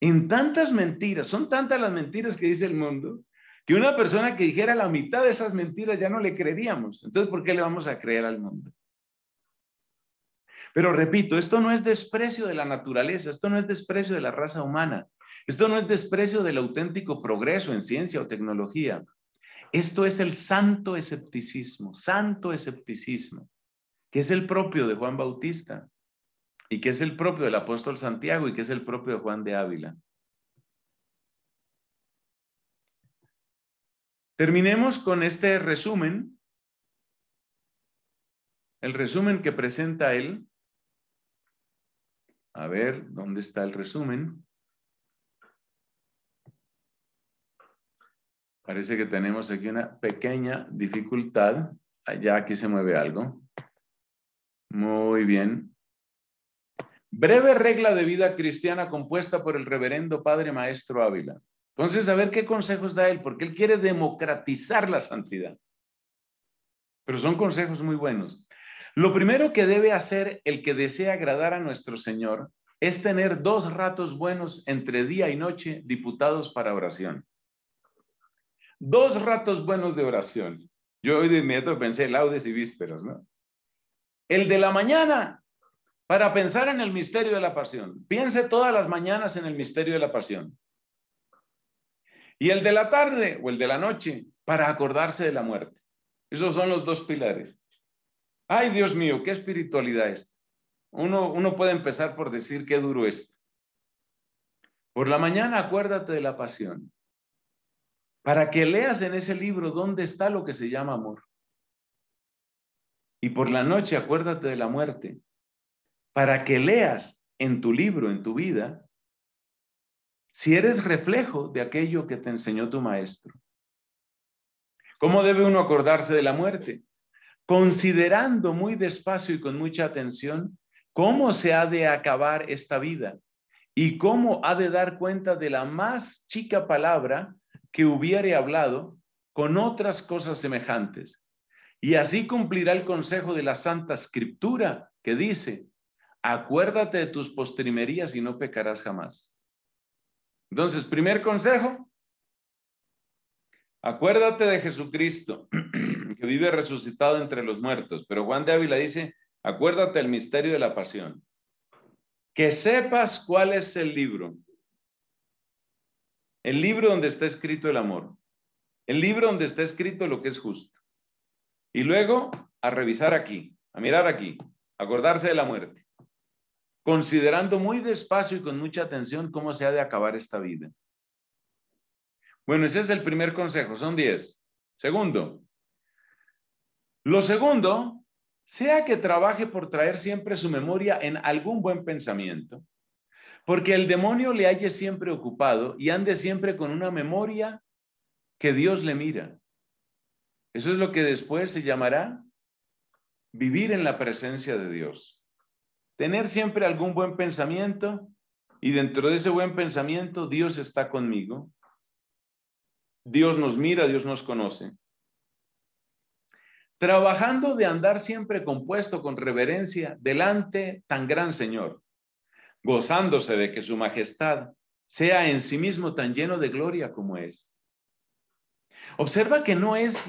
En tantas mentiras, son tantas las mentiras que dice el mundo, que una persona que dijera la mitad de esas mentiras ya no le creeríamos. Entonces, ¿por qué le vamos a creer al mundo? Pero repito, esto no es desprecio de la naturaleza, esto no es desprecio de la raza humana, esto no es desprecio del auténtico progreso en ciencia o tecnología. Esto es el santo escepticismo, santo escepticismo, que es el propio de Juan Bautista y que es el propio del apóstol Santiago y que es el propio de Juan de Ávila. Terminemos con este resumen, el resumen que presenta él. A ver, ¿dónde está el resumen? Parece que tenemos aquí una pequeña dificultad. Allá aquí se mueve algo. Muy bien. Breve regla de vida cristiana compuesta por el reverendo Padre Maestro Ávila. Entonces, a ver qué consejos da él, porque él quiere democratizar la santidad. Pero son consejos muy buenos. Lo primero que debe hacer el que desea agradar a nuestro Señor es tener dos ratos buenos entre día y noche diputados para oración. Dos ratos buenos de oración. Yo hoy de inmediato pensé laudes y vísperas, ¿no? El de la mañana, para pensar en el misterio de la pasión. Piense todas las mañanas en el misterio de la pasión y el de la tarde o el de la noche para acordarse de la muerte. Esos son los dos pilares. Ay, Dios mío, qué espiritualidad es. Uno, uno puede empezar por decir qué duro es. Por la mañana acuérdate de la pasión, para que leas en ese libro dónde está lo que se llama amor. Y por la noche acuérdate de la muerte, para que leas en tu libro, en tu vida, si eres reflejo de aquello que te enseñó tu maestro. ¿Cómo debe uno acordarse de la muerte? Considerando muy despacio y con mucha atención cómo se ha de acabar esta vida y cómo ha de dar cuenta de la más chica palabra que hubiere hablado con otras cosas semejantes. Y así cumplirá el consejo de la Santa Escritura que dice, acuérdate de tus postrimerías y no pecarás jamás. Entonces, primer consejo, acuérdate de Jesucristo, que vive resucitado entre los muertos. Pero Juan de Ávila dice, acuérdate del misterio de la pasión. Que sepas cuál es el libro. El libro donde está escrito el amor. El libro donde está escrito lo que es justo. Y luego a revisar aquí, a mirar aquí, acordarse de la muerte considerando muy despacio y con mucha atención cómo se ha de acabar esta vida. Bueno, ese es el primer consejo, son diez. Segundo, lo segundo, sea que trabaje por traer siempre su memoria en algún buen pensamiento, porque el demonio le halle siempre ocupado y ande siempre con una memoria que Dios le mira. Eso es lo que después se llamará vivir en la presencia de Dios. Tener siempre algún buen pensamiento y dentro de ese buen pensamiento Dios está conmigo. Dios nos mira, Dios nos conoce. Trabajando de andar siempre compuesto con reverencia delante tan gran Señor, gozándose de que su majestad sea en sí mismo tan lleno de gloria como es. Observa que no es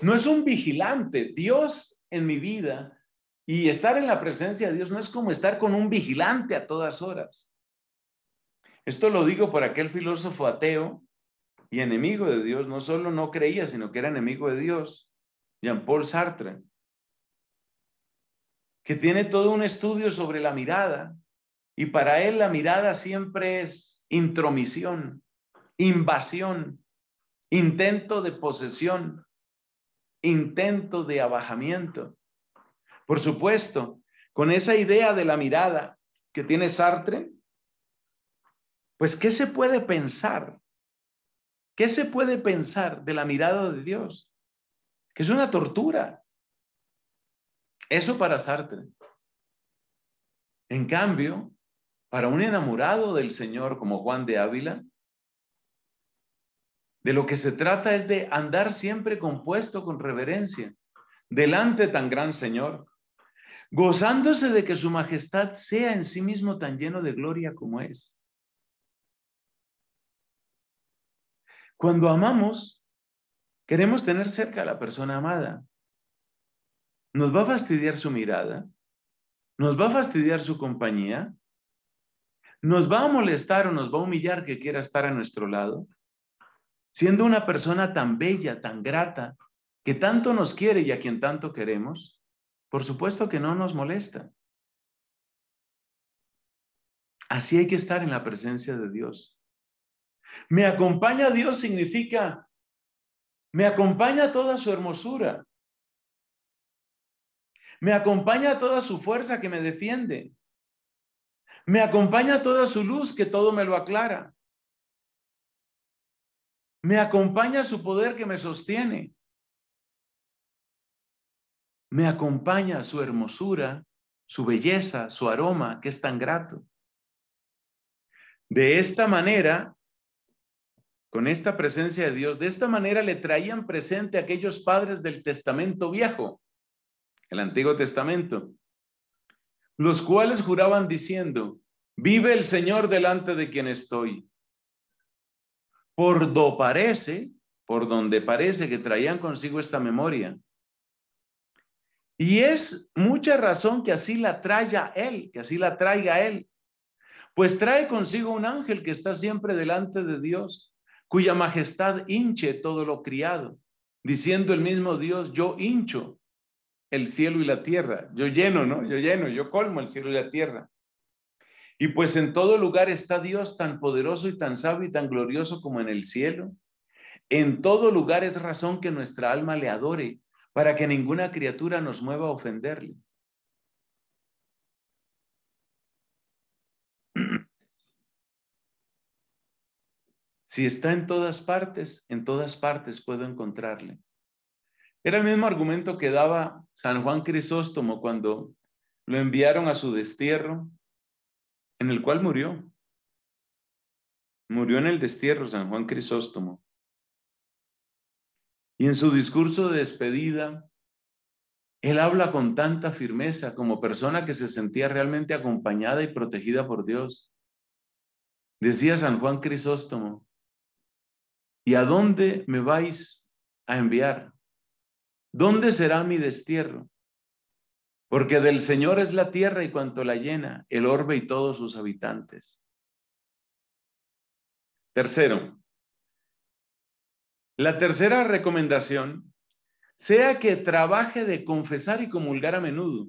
no es un vigilante, Dios en mi vida y estar en la presencia de Dios no es como estar con un vigilante a todas horas. Esto lo digo por aquel filósofo ateo y enemigo de Dios, no solo no creía, sino que era enemigo de Dios, Jean-Paul Sartre, que tiene todo un estudio sobre la mirada y para él la mirada siempre es intromisión, invasión, intento de posesión, intento de abajamiento. Por supuesto, con esa idea de la mirada que tiene Sartre, pues ¿qué se puede pensar? ¿Qué se puede pensar de la mirada de Dios? Que es una tortura. Eso para Sartre. En cambio, para un enamorado del Señor como Juan de Ávila, de lo que se trata es de andar siempre compuesto con reverencia delante tan gran Señor gozándose de que su majestad sea en sí mismo tan lleno de gloria como es. Cuando amamos, queremos tener cerca a la persona amada. Nos va a fastidiar su mirada, nos va a fastidiar su compañía, nos va a molestar o nos va a humillar que quiera estar a nuestro lado, siendo una persona tan bella, tan grata, que tanto nos quiere y a quien tanto queremos, por supuesto que no nos molesta. Así hay que estar en la presencia de Dios. Me acompaña Dios significa, me acompaña toda su hermosura. Me acompaña toda su fuerza que me defiende. Me acompaña toda su luz que todo me lo aclara. Me acompaña su poder que me sostiene me acompaña su hermosura, su belleza, su aroma, que es tan grato. De esta manera, con esta presencia de Dios, de esta manera le traían presente aquellos padres del Testamento Viejo, el Antiguo Testamento, los cuales juraban diciendo, vive el Señor delante de quien estoy. Por do parece, por donde parece que traían consigo esta memoria, y es mucha razón que así la traiga él, que así la traiga él. Pues trae consigo un ángel que está siempre delante de Dios, cuya majestad hinche todo lo criado, diciendo el mismo Dios, yo hincho el cielo y la tierra, yo lleno, ¿no? Yo lleno, yo colmo el cielo y la tierra. Y pues en todo lugar está Dios tan poderoso y tan sabio y tan glorioso como en el cielo. En todo lugar es razón que nuestra alma le adore, para que ninguna criatura nos mueva a ofenderle. Si está en todas partes, en todas partes puedo encontrarle. Era el mismo argumento que daba San Juan Crisóstomo cuando lo enviaron a su destierro, en el cual murió. Murió en el destierro San Juan Crisóstomo. Y en su discurso de despedida, él habla con tanta firmeza como persona que se sentía realmente acompañada y protegida por Dios. Decía San Juan Crisóstomo, ¿y a dónde me vais a enviar? ¿Dónde será mi destierro? Porque del Señor es la tierra y cuanto la llena, el orbe y todos sus habitantes. Tercero, la tercera recomendación, sea que trabaje de confesar y comulgar a menudo,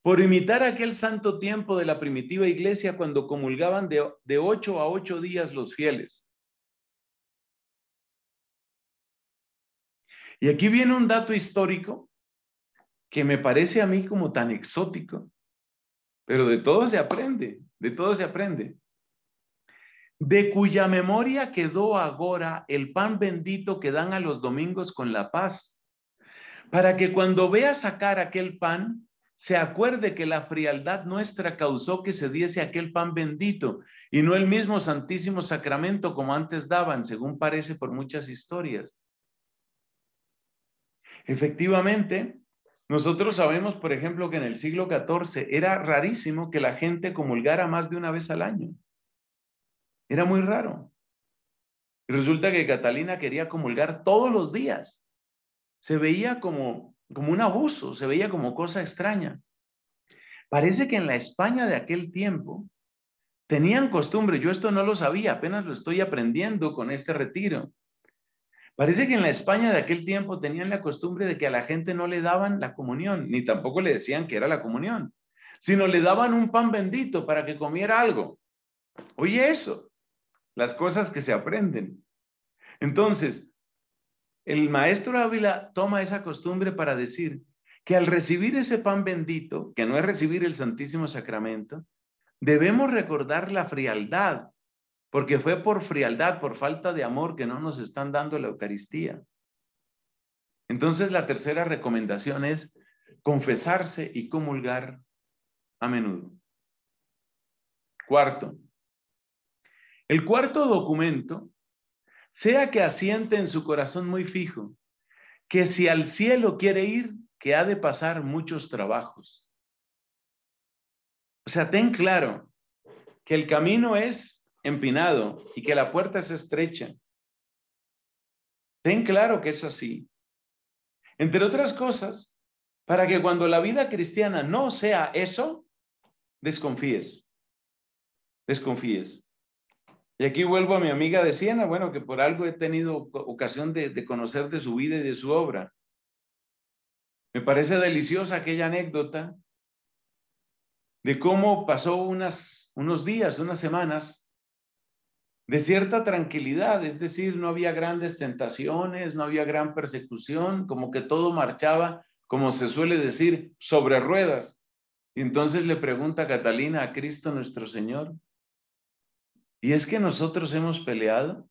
por imitar aquel santo tiempo de la primitiva iglesia cuando comulgaban de, ocho a ocho días los fieles. Y aquí viene un dato histórico que me parece a mí como tan exótico, pero de todo se aprende, de todo se aprende de cuya memoria quedó agora el pan bendito que dan a los domingos con la paz, para que cuando vea sacar aquel pan, se acuerde que la frialdad nuestra causó que se diese aquel pan bendito y no el mismo santísimo sacramento como antes daban, según parece por muchas historias. Efectivamente, nosotros sabemos, por ejemplo, que en el siglo XIV era rarísimo que la gente comulgara más de una vez al año. Era muy raro. Y resulta que Catalina quería comulgar todos los días. Se veía como, como un abuso, se veía como cosa extraña. Parece que en la España de aquel tiempo tenían costumbre, yo esto no lo sabía, apenas lo estoy aprendiendo con este retiro. Parece que en la España de aquel tiempo tenían la costumbre de que a la gente no le daban la comunión, ni tampoco le decían que era la comunión, sino le daban un pan bendito para que comiera algo. Oye eso, las cosas que se aprenden. Entonces, el maestro Ávila toma esa costumbre para decir que al recibir ese pan bendito, que no es recibir el Santísimo Sacramento, debemos recordar la frialdad, porque fue por frialdad, por falta de amor que no nos están dando la Eucaristía. Entonces, la tercera recomendación es confesarse y comulgar a menudo. Cuarto, el cuarto documento, sea que asiente en su corazón muy fijo, que si al cielo quiere ir, que ha de pasar muchos trabajos. O sea, ten claro que el camino es empinado y que la puerta es estrecha. Ten claro que es así. Entre otras cosas, para que cuando la vida cristiana no sea eso, desconfíes. Desconfíes. Y aquí vuelvo a mi amiga de Siena, bueno, que por algo he tenido ocasión de, conocer de su vida y de su obra. Me parece deliciosa aquella anécdota de cómo pasó unos días, unas semanas de cierta tranquilidad, es decir, no había grandes tentaciones, no había gran persecución, como que todo marchaba, como se suele decir, sobre ruedas. Y entonces le pregunta Catalina, a Cristo nuestro Señor, y es que nosotros hemos peleado.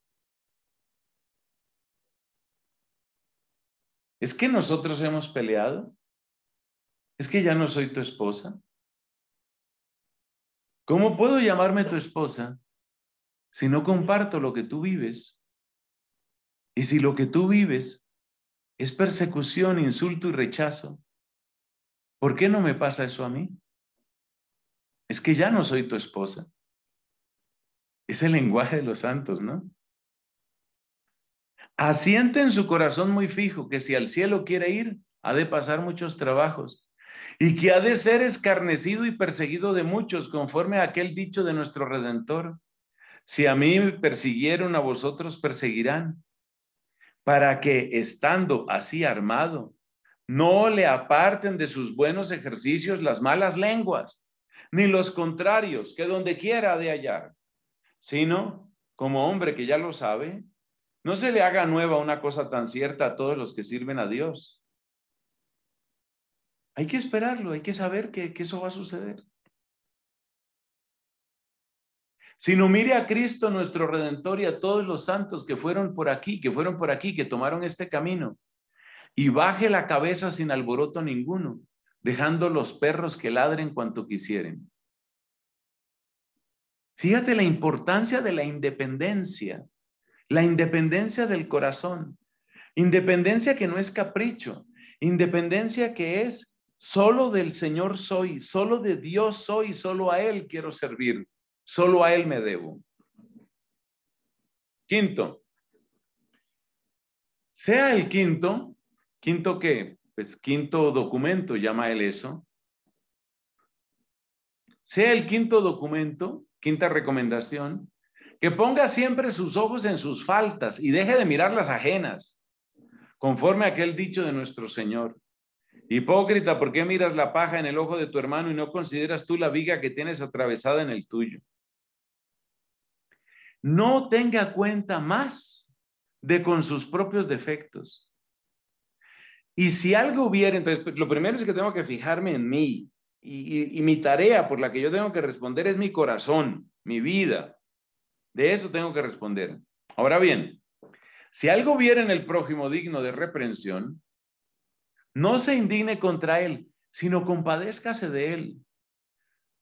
Es que nosotros hemos peleado. Es que ya no soy tu esposa. ¿Cómo puedo llamarme tu esposa si no comparto lo que tú vives? Y si lo que tú vives es persecución, insulto y rechazo, ¿por qué no me pasa eso a mí? Es que ya no soy tu esposa. Es el lenguaje de los santos, ¿no? Asiente en su corazón muy fijo que si al cielo quiere ir, ha de pasar muchos trabajos y que ha de ser escarnecido y perseguido de muchos, conforme a aquel dicho de nuestro Redentor. Si a mí me persiguieron, a vosotros perseguirán, para que, estando así armado, no le aparten de sus buenos ejercicios las malas lenguas, ni los contrarios que donde quiera de hallar sino como hombre que ya lo sabe, no se le haga nueva una cosa tan cierta a todos los que sirven a Dios. Hay que esperarlo, hay que saber que, eso va a suceder. Sino mire a Cristo nuestro Redentor y a todos los santos que fueron por aquí, que fueron por aquí, que tomaron este camino, y baje la cabeza sin alboroto ninguno, dejando los perros que ladren cuanto quisieren. Fíjate la importancia de la independencia, la independencia del corazón, independencia que no es capricho, independencia que es solo del Señor soy, solo de Dios soy, solo a Él quiero servir, solo a Él me debo. Quinto, sea el quinto, quinto qué? Pues quinto documento, llama él eso. Sea el quinto documento Quinta recomendación, que ponga siempre sus ojos en sus faltas y deje de mirar las ajenas, conforme a aquel dicho de nuestro Señor. Hipócrita, ¿por qué miras la paja en el ojo de tu hermano y no consideras tú la viga que tienes atravesada en el tuyo? No tenga cuenta más de con sus propios defectos. Y si algo hubiera, entonces lo primero es que tengo que fijarme en mí, y, mi tarea por la que yo tengo que responder es mi corazón, mi vida. De eso tengo que responder. Ahora bien, si algo viera en el prójimo digno de reprensión, no se indigne contra él, sino compadézcase de él.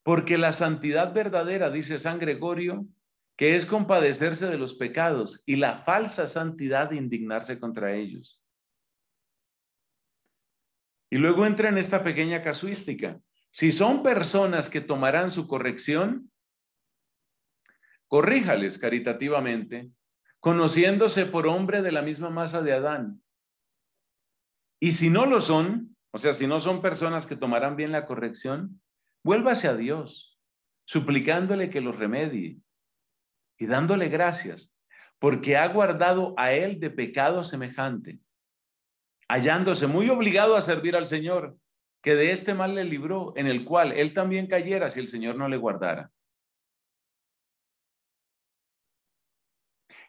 Porque la santidad verdadera, dice San Gregorio, que es compadecerse de los pecados y la falsa santidad indignarse contra ellos. Y luego entra en esta pequeña casuística. Si son personas que tomarán su corrección, corríjales caritativamente, conociéndose por hombre de la misma masa de Adán. Y si no lo son, o sea, si no son personas que tomarán bien la corrección, vuélvase a Dios, suplicándole que los remedie y dándole gracias, porque ha guardado a él de pecado semejante, hallándose muy obligado a servir al Señor que de este mal le libró, en el cual él también cayera si el Señor no le guardara.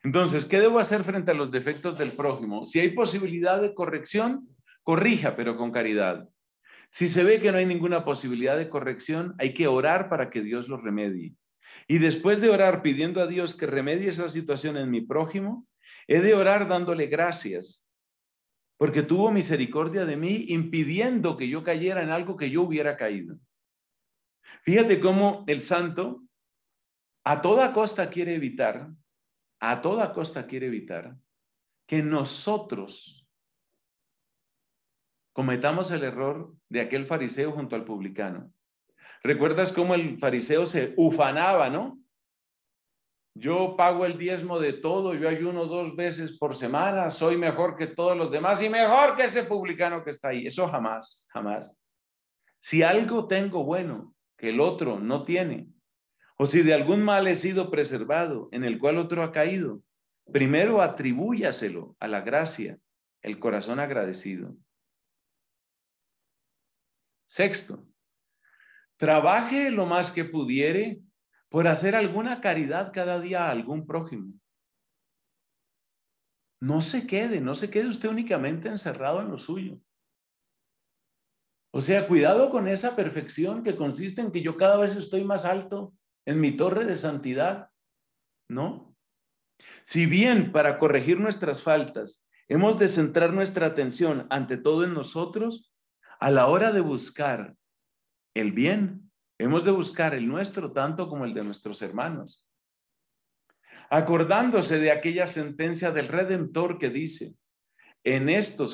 Entonces, ¿qué debo hacer frente a los defectos del prójimo? Si hay posibilidad de corrección, corrija, pero con caridad. Si se ve que no hay ninguna posibilidad de corrección, hay que orar para que Dios lo remedie. Y después de orar pidiendo a Dios que remedie esa situación en mi prójimo, he de orar dándole gracias porque tuvo misericordia de mí impidiendo que yo cayera en algo que yo hubiera caído. Fíjate cómo el santo a toda costa quiere evitar, a toda costa quiere evitar que nosotros cometamos el error de aquel fariseo junto al publicano. ¿Recuerdas cómo el fariseo se ufanaba, no? yo pago el diezmo de todo, yo ayuno dos veces por semana, soy mejor que todos los demás y mejor que ese publicano que está ahí. Eso jamás, jamás. Si algo tengo bueno que el otro no tiene, o si de algún mal he sido preservado en el cual otro ha caído, primero atribúyaselo a la gracia, el corazón agradecido. Sexto, trabaje lo más que pudiere por hacer alguna caridad cada día a algún prójimo. No se quede, no se quede usted únicamente encerrado en lo suyo. O sea, cuidado con esa perfección que consiste en que yo cada vez estoy más alto en mi torre de santidad, ¿no? Si bien para corregir nuestras faltas hemos de centrar nuestra atención ante todo en nosotros, a la hora de buscar el bien, Hemos de buscar el nuestro tanto como el de nuestros hermanos. Acordándose de aquella sentencia del Redentor que dice, en, esto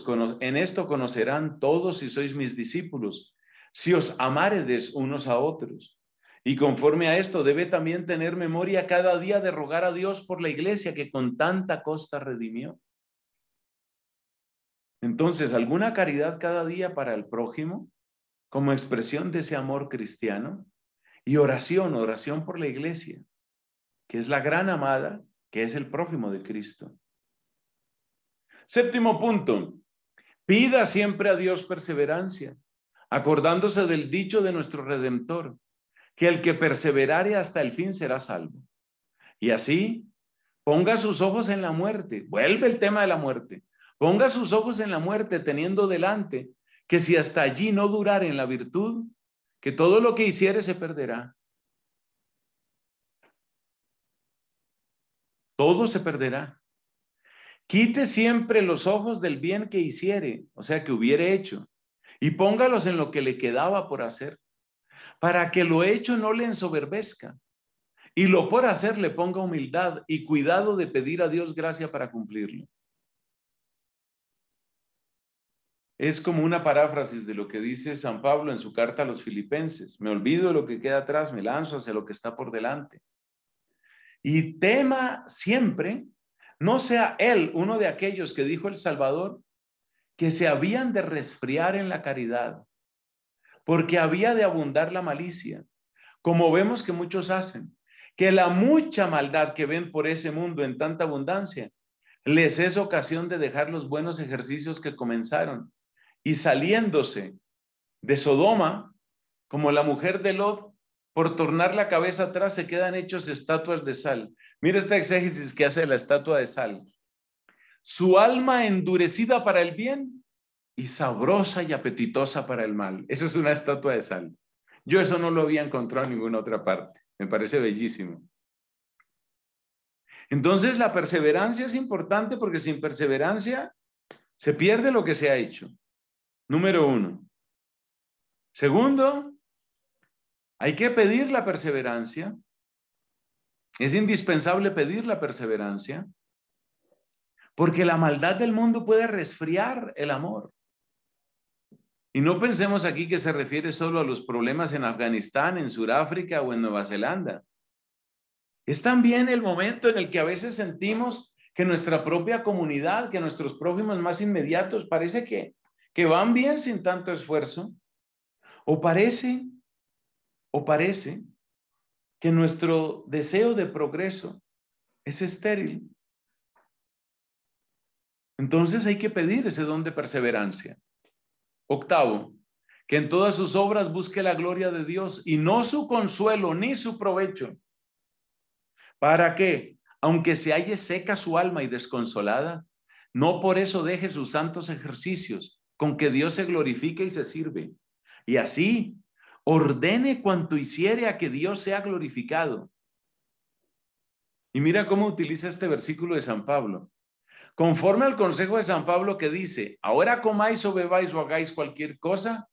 conocerán todos si sois mis discípulos, si os amaredes unos a otros. Y conforme a esto debe también tener memoria cada día de rogar a Dios por la iglesia que con tanta costa redimió. Entonces, ¿alguna caridad cada día para el prójimo? como expresión de ese amor cristiano y oración, oración por la iglesia, que es la gran amada, que es el prójimo de Cristo. Séptimo punto, pida siempre a Dios perseverancia, acordándose del dicho de nuestro Redentor, que el que perseverare hasta el fin será salvo. Y así, ponga sus ojos en la muerte, vuelve el tema de la muerte, ponga sus ojos en la muerte teniendo delante que si hasta allí no durar en la virtud, que todo lo que hiciere se perderá. Todo se perderá. Quite siempre los ojos del bien que hiciere, o sea, que hubiere hecho, y póngalos en lo que le quedaba por hacer, para que lo hecho no le ensoberbezca, y lo por hacer le ponga humildad y cuidado de pedir a Dios gracia para cumplirlo. es como una paráfrasis de lo que dice San Pablo en su carta a los filipenses. Me olvido de lo que queda atrás, me lanzo hacia lo que está por delante. Y tema siempre, no sea él uno de aquellos que dijo el Salvador, que se habían de resfriar en la caridad, porque había de abundar la malicia, como vemos que muchos hacen, que la mucha maldad que ven por ese mundo en tanta abundancia, les es ocasión de dejar los buenos ejercicios que comenzaron y saliéndose de Sodoma, como la mujer de Lot, por tornar la cabeza atrás se quedan hechos estatuas de sal. Mira esta exégesis que hace la estatua de sal. Su alma endurecida para el bien y sabrosa y apetitosa para el mal. Eso es una estatua de sal. Yo eso no lo había encontrado en ninguna otra parte. Me parece bellísimo. Entonces la perseverancia es importante porque sin perseverancia se pierde lo que se ha hecho. Número uno. Segundo, hay que pedir la perseverancia. Es indispensable pedir la perseverancia porque la maldad del mundo puede resfriar el amor. Y no pensemos aquí que se refiere solo a los problemas en Afganistán, en Sudáfrica o en Nueva Zelanda. Es también el momento en el que a veces sentimos que nuestra propia comunidad, que nuestros prójimos más inmediatos, parece que que van bien sin tanto esfuerzo, o parece, o parece que nuestro deseo de progreso es estéril. Entonces hay que pedir ese don de perseverancia. Octavo, que en todas sus obras busque la gloria de Dios y no su consuelo ni su provecho, para que, aunque se halle seca su alma y desconsolada, no por eso deje sus santos ejercicios, con que Dios se glorifique y se sirve. Y así ordene cuanto hiciere a que Dios sea glorificado. Y mira cómo utiliza este versículo de San Pablo. Conforme al consejo de San Pablo que dice, ahora comáis o bebáis o hagáis cualquier cosa,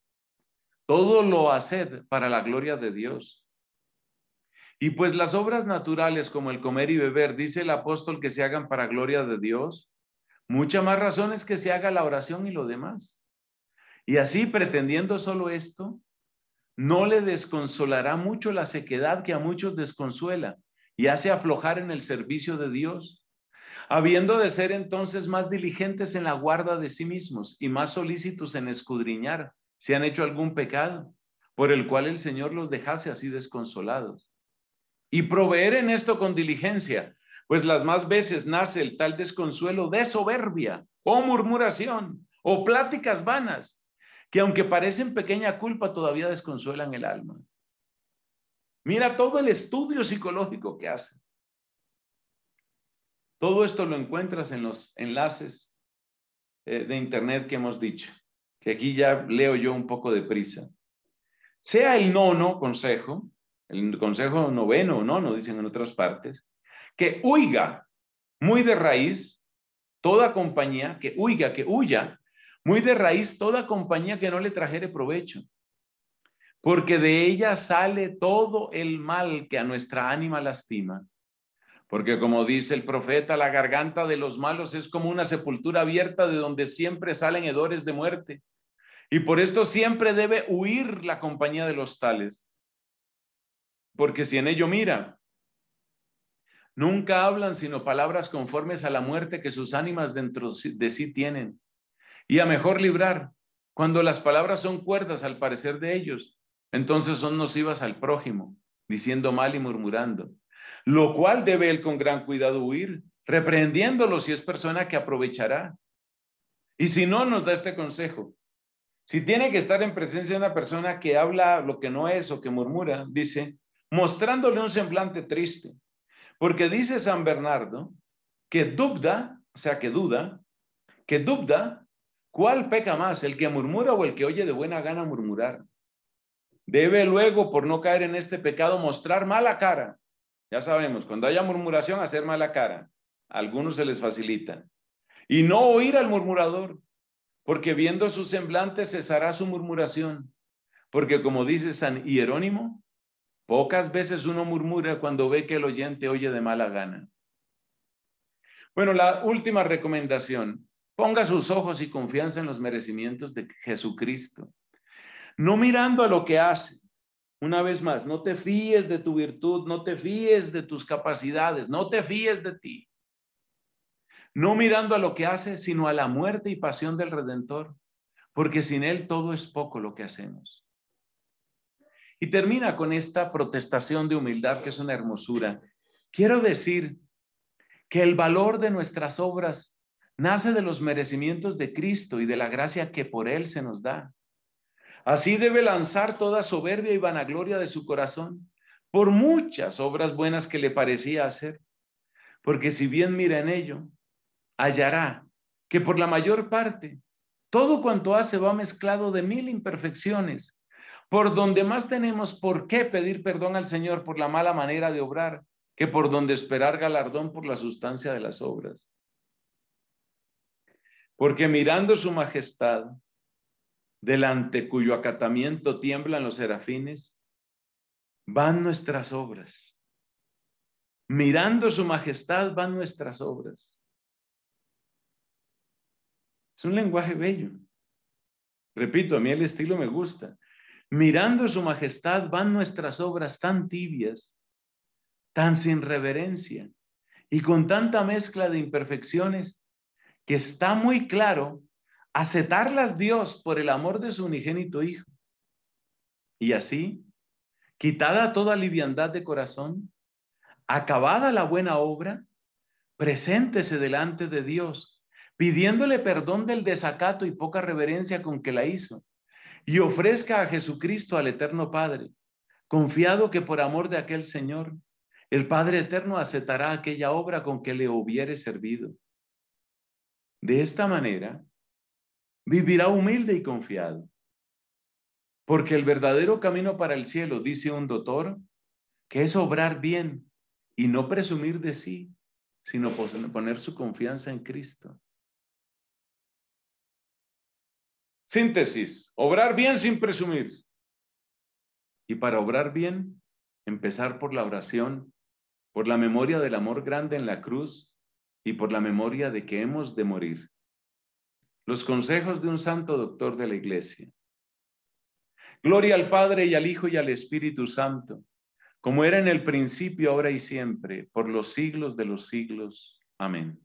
todo lo haced para la gloria de Dios. Y pues las obras naturales como el comer y beber, dice el apóstol que se hagan para gloria de Dios, Mucha más razón es que se haga la oración y lo demás. Y así, pretendiendo solo esto, no le desconsolará mucho la sequedad que a muchos desconsuela y hace aflojar en el servicio de Dios, habiendo de ser entonces más diligentes en la guarda de sí mismos y más solícitos en escudriñar si han hecho algún pecado por el cual el Señor los dejase así desconsolados. Y proveer en esto con diligencia pues las más veces nace el tal desconsuelo de soberbia o murmuración o pláticas vanas, que aunque parecen pequeña culpa, todavía desconsuelan el alma. Mira todo el estudio psicológico que hace. Todo esto lo encuentras en los enlaces eh, de internet que hemos dicho, que aquí ya leo yo un poco de prisa. Sea el nono consejo, el consejo noveno o nono, dicen en otras partes, que huiga muy de raíz toda compañía, que huiga, que huya muy de raíz toda compañía que no le trajere provecho, porque de ella sale todo el mal que a nuestra ánima lastima. Porque como dice el profeta, la garganta de los malos es como una sepultura abierta de donde siempre salen hedores de muerte. Y por esto siempre debe huir la compañía de los tales. Porque si en ello mira, Nunca hablan sino palabras conformes a la muerte que sus ánimas dentro de sí tienen. Y a mejor librar, cuando las palabras son cuerdas al parecer de ellos, entonces son nocivas al prójimo, diciendo mal y murmurando. Lo cual debe él con gran cuidado huir, reprendiéndolo si es persona que aprovechará. Y si no, nos da este consejo. Si tiene que estar en presencia de una persona que habla lo que no es o que murmura, dice, mostrándole un semblante triste, porque dice San Bernardo que dubda, o sea, que duda, que dubda, ¿cuál peca más, el que murmura o el que oye de buena gana murmurar? Debe luego, por no caer en este pecado, mostrar mala cara. Ya sabemos, cuando haya murmuración, hacer mala cara. A algunos se les facilita. Y no oír al murmurador, porque viendo su semblante cesará su murmuración. Porque como dice San Hierónimo, Pocas veces uno murmura cuando ve que el oyente oye de mala gana. Bueno, la última recomendación. Ponga sus ojos y confianza en los merecimientos de Jesucristo. No mirando a lo que hace. Una vez más, no te fíes de tu virtud, no te fíes de tus capacidades, no te fíes de ti. No mirando a lo que hace, sino a la muerte y pasión del Redentor, porque sin Él todo es poco lo que hacemos. Y termina con esta protestación de humildad que es una hermosura. Quiero decir que el valor de nuestras obras nace de los merecimientos de Cristo y de la gracia que por Él se nos da. Así debe lanzar toda soberbia y vanagloria de su corazón, por muchas obras buenas que le parecía hacer, porque si bien mira en ello, hallará que por la mayor parte todo cuanto hace va mezclado de mil imperfecciones por donde más tenemos por qué pedir perdón al Señor por la mala manera de obrar que por donde esperar galardón por la sustancia de las obras. Porque mirando su majestad, delante cuyo acatamiento tiemblan los serafines, van nuestras obras. Mirando su majestad van nuestras obras. Es un lenguaje bello. Repito, a mí el estilo me gusta. Mirando su majestad van nuestras obras tan tibias, tan sin reverencia y con tanta mezcla de imperfecciones que está muy claro aceptarlas Dios por el amor de su unigénito Hijo. Y así, quitada toda liviandad de corazón, acabada la buena obra, preséntese delante de Dios, pidiéndole perdón del desacato y poca reverencia con que la hizo, y ofrezca a Jesucristo al Eterno Padre, confiado que por amor de aquel Señor, el Padre Eterno aceptará aquella obra con que le hubiere servido. De esta manera, vivirá humilde y confiado. Porque el verdadero camino para el cielo, dice un doctor, que es obrar bien y no presumir de sí, sino poner su confianza en Cristo. Síntesis, obrar bien sin presumir. Y para obrar bien, empezar por la oración, por la memoria del amor grande en la cruz y por la memoria de que hemos de morir. Los consejos de un santo doctor de la iglesia. Gloria al Padre y al Hijo y al Espíritu Santo, como era en el principio, ahora y siempre, por los siglos de los siglos. Amén.